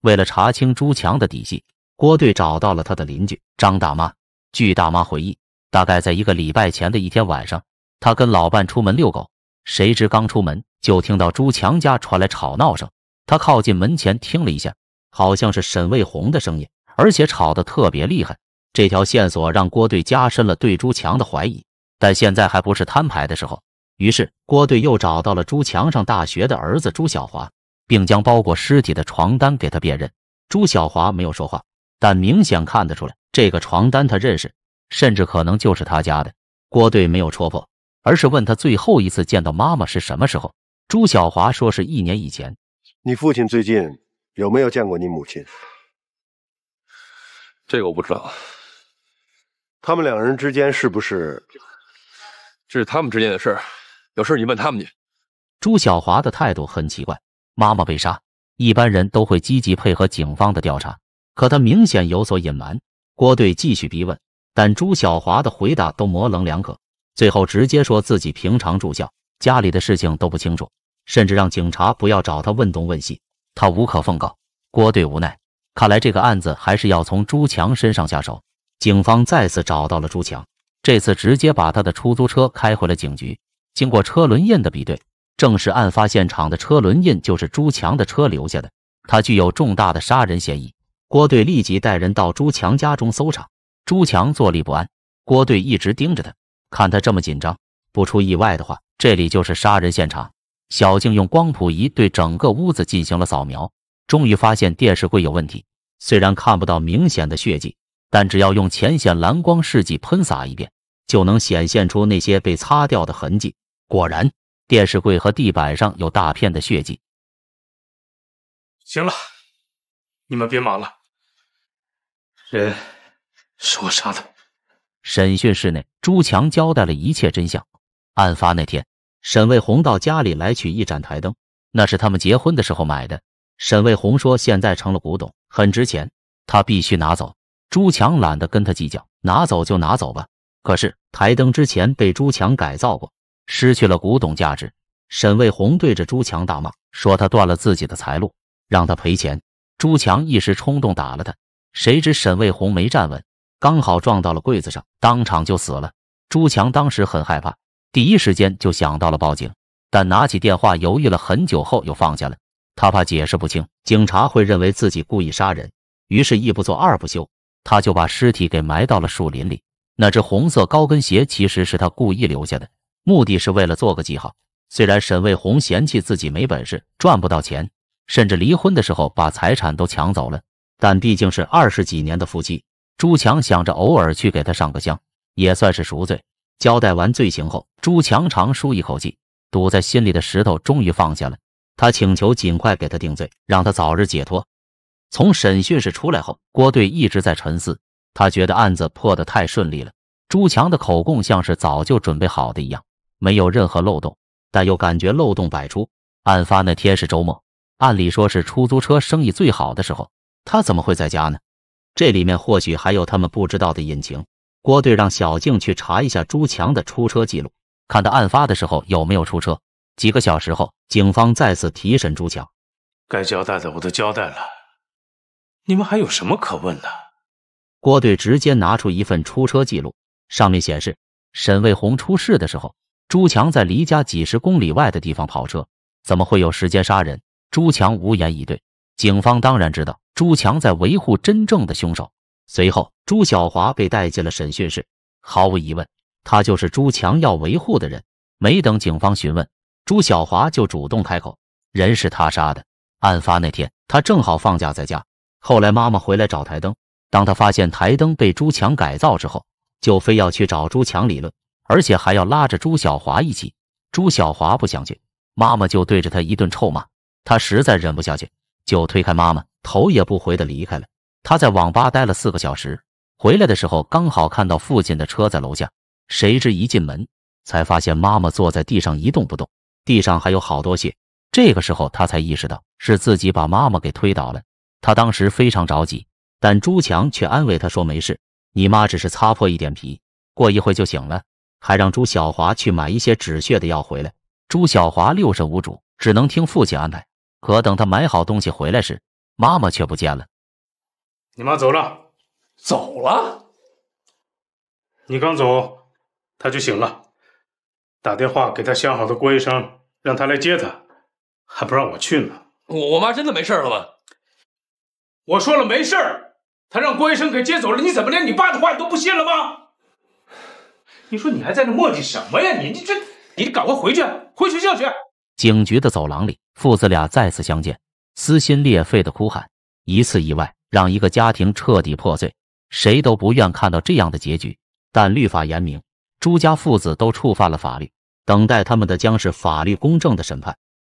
为了查清朱强的底细。郭队找到了他的邻居张大妈。据大妈回忆，大概在一个礼拜前的一天晚上，他跟老伴出门遛狗，谁知刚出门就听到朱强家传来吵闹声。他靠近门前听了一下，好像是沈卫红的声音，而且吵得特别厉害。这条线索让郭队加深了对朱强的怀疑，但现在还不是摊牌的时候。于是郭队又找到了朱强上大学的儿子朱小华，并将包裹尸体的床单给他辨认。朱小华没有说话。但明显看得出来，这个床单他认识，甚至可能就是他家的。郭队没有戳破，而是问他最后一次见到妈妈是什么时候。朱小华说是一年以前。你父亲最近有没有见过你母亲？这个我不知道。他们两人之间是不是？这是他们之间的事，有事你问他们去。朱小华的态度很奇怪。妈妈被杀，一般人都会积极配合警方的调查。可他明显有所隐瞒，郭队继续逼问，但朱小华的回答都模棱两可，最后直接说自己平常住校，家里的事情都不清楚，甚至让警察不要找他问东问西，他无可奉告。郭队无奈，看来这个案子还是要从朱强身上下手。警方再次找到了朱强，这次直接把他的出租车开回了警局。经过车轮印的比对，证实案发现场的车轮印就是朱强的车留下的，他具有重大的杀人嫌疑。郭队立即带人到朱强家中搜查。朱强坐立不安，郭队一直盯着他，看他这么紧张。不出意外的话，这里就是杀人现场。小静用光谱仪对整个屋子进行了扫描，终于发现电视柜有问题。虽然看不到明显的血迹，但只要用浅显蓝光试剂喷洒一遍，就能显现出那些被擦掉的痕迹。果然，电视柜和地板上有大片的血迹。行了，你们别忙了。人是我杀的。审讯室内，朱强交代了一切真相。案发那天，沈卫红到家里来取一盏台灯，那是他们结婚的时候买的。沈卫红说，现在成了古董，很值钱，他必须拿走。朱强懒得跟他计较，拿走就拿走吧。可是台灯之前被朱强改造过，失去了古董价值。沈卫红对着朱强大骂，说他断了自己的财路，让他赔钱。朱强一时冲动打了他。谁知沈卫红没站稳，刚好撞到了柜子上，当场就死了。朱强当时很害怕，第一时间就想到了报警，但拿起电话犹豫了很久后又放下了。他怕解释不清，警察会认为自己故意杀人，于是一不做二不休，他就把尸体给埋到了树林里。那只红色高跟鞋其实是他故意留下的，目的是为了做个记号。虽然沈卫红嫌弃自己没本事，赚不到钱，甚至离婚的时候把财产都抢走了。但毕竟是二十几年的夫妻，朱强想着偶尔去给他上个香，也算是赎罪。交代完罪行后，朱强长舒一口气，堵在心里的石头终于放下了。他请求尽快给他定罪，让他早日解脱。从审讯室出来后，郭队一直在沉思。他觉得案子破得太顺利了，朱强的口供像是早就准备好的一样，没有任何漏洞，但又感觉漏洞百出。案发那天是周末，按理说是出租车生意最好的时候。他怎么会在家呢？这里面或许还有他们不知道的隐情。郭队让小静去查一下朱强的出车记录，看他案发的时候有没有出车。几个小时后，警方再次提审朱强：“该交代的我都交代了，你们还有什么可问的？”郭队直接拿出一份出车记录，上面显示沈卫红出事的时候，朱强在离家几十公里外的地方跑车，怎么会有时间杀人？朱强无言以对。警方当然知道。朱强在维护真正的凶手。随后，朱小华被带进了审讯室。毫无疑问，他就是朱强要维护的人。没等警方询问，朱小华就主动开口：“人是他杀的。案发那天，他正好放假在家。后来，妈妈回来找台灯，当他发现台灯被朱强改造之后，就非要去找朱强理论，而且还要拉着朱小华一起。朱小华不想去，妈妈就对着他一顿臭骂。他实在忍不下去，就推开妈妈。”头也不回的离开了。他在网吧待了四个小时，回来的时候刚好看到父亲的车在楼下。谁知一进门，才发现妈妈坐在地上一动不动，地上还有好多血。这个时候，他才意识到是自己把妈妈给推倒了。他当时非常着急，但朱强却安慰他说：“没事，你妈只是擦破一点皮，过一会就醒了。”还让朱小华去买一些止血的药回来。朱小华六神无主，只能听父亲安排。可等他买好东西回来时，妈妈却不见了。你妈走了，走了。你刚走，她就醒了，打电话给她相好的郭医生，让他来接她，还不让我去呢。我我妈真的没事了吗？我说了没事，她让郭医生给接走了。你怎么连你爸的话你都不信了吗？你说你还在那磨叽什么呀？你你这，你赶快回去，回学校去。警局的走廊里，父子俩再次相见。撕心裂肺的哭喊，一次意外让一个家庭彻底破碎。谁都不愿看到这样的结局，但律法严明，朱家父子都触犯了法律，等待他们的将是法律公正的审判。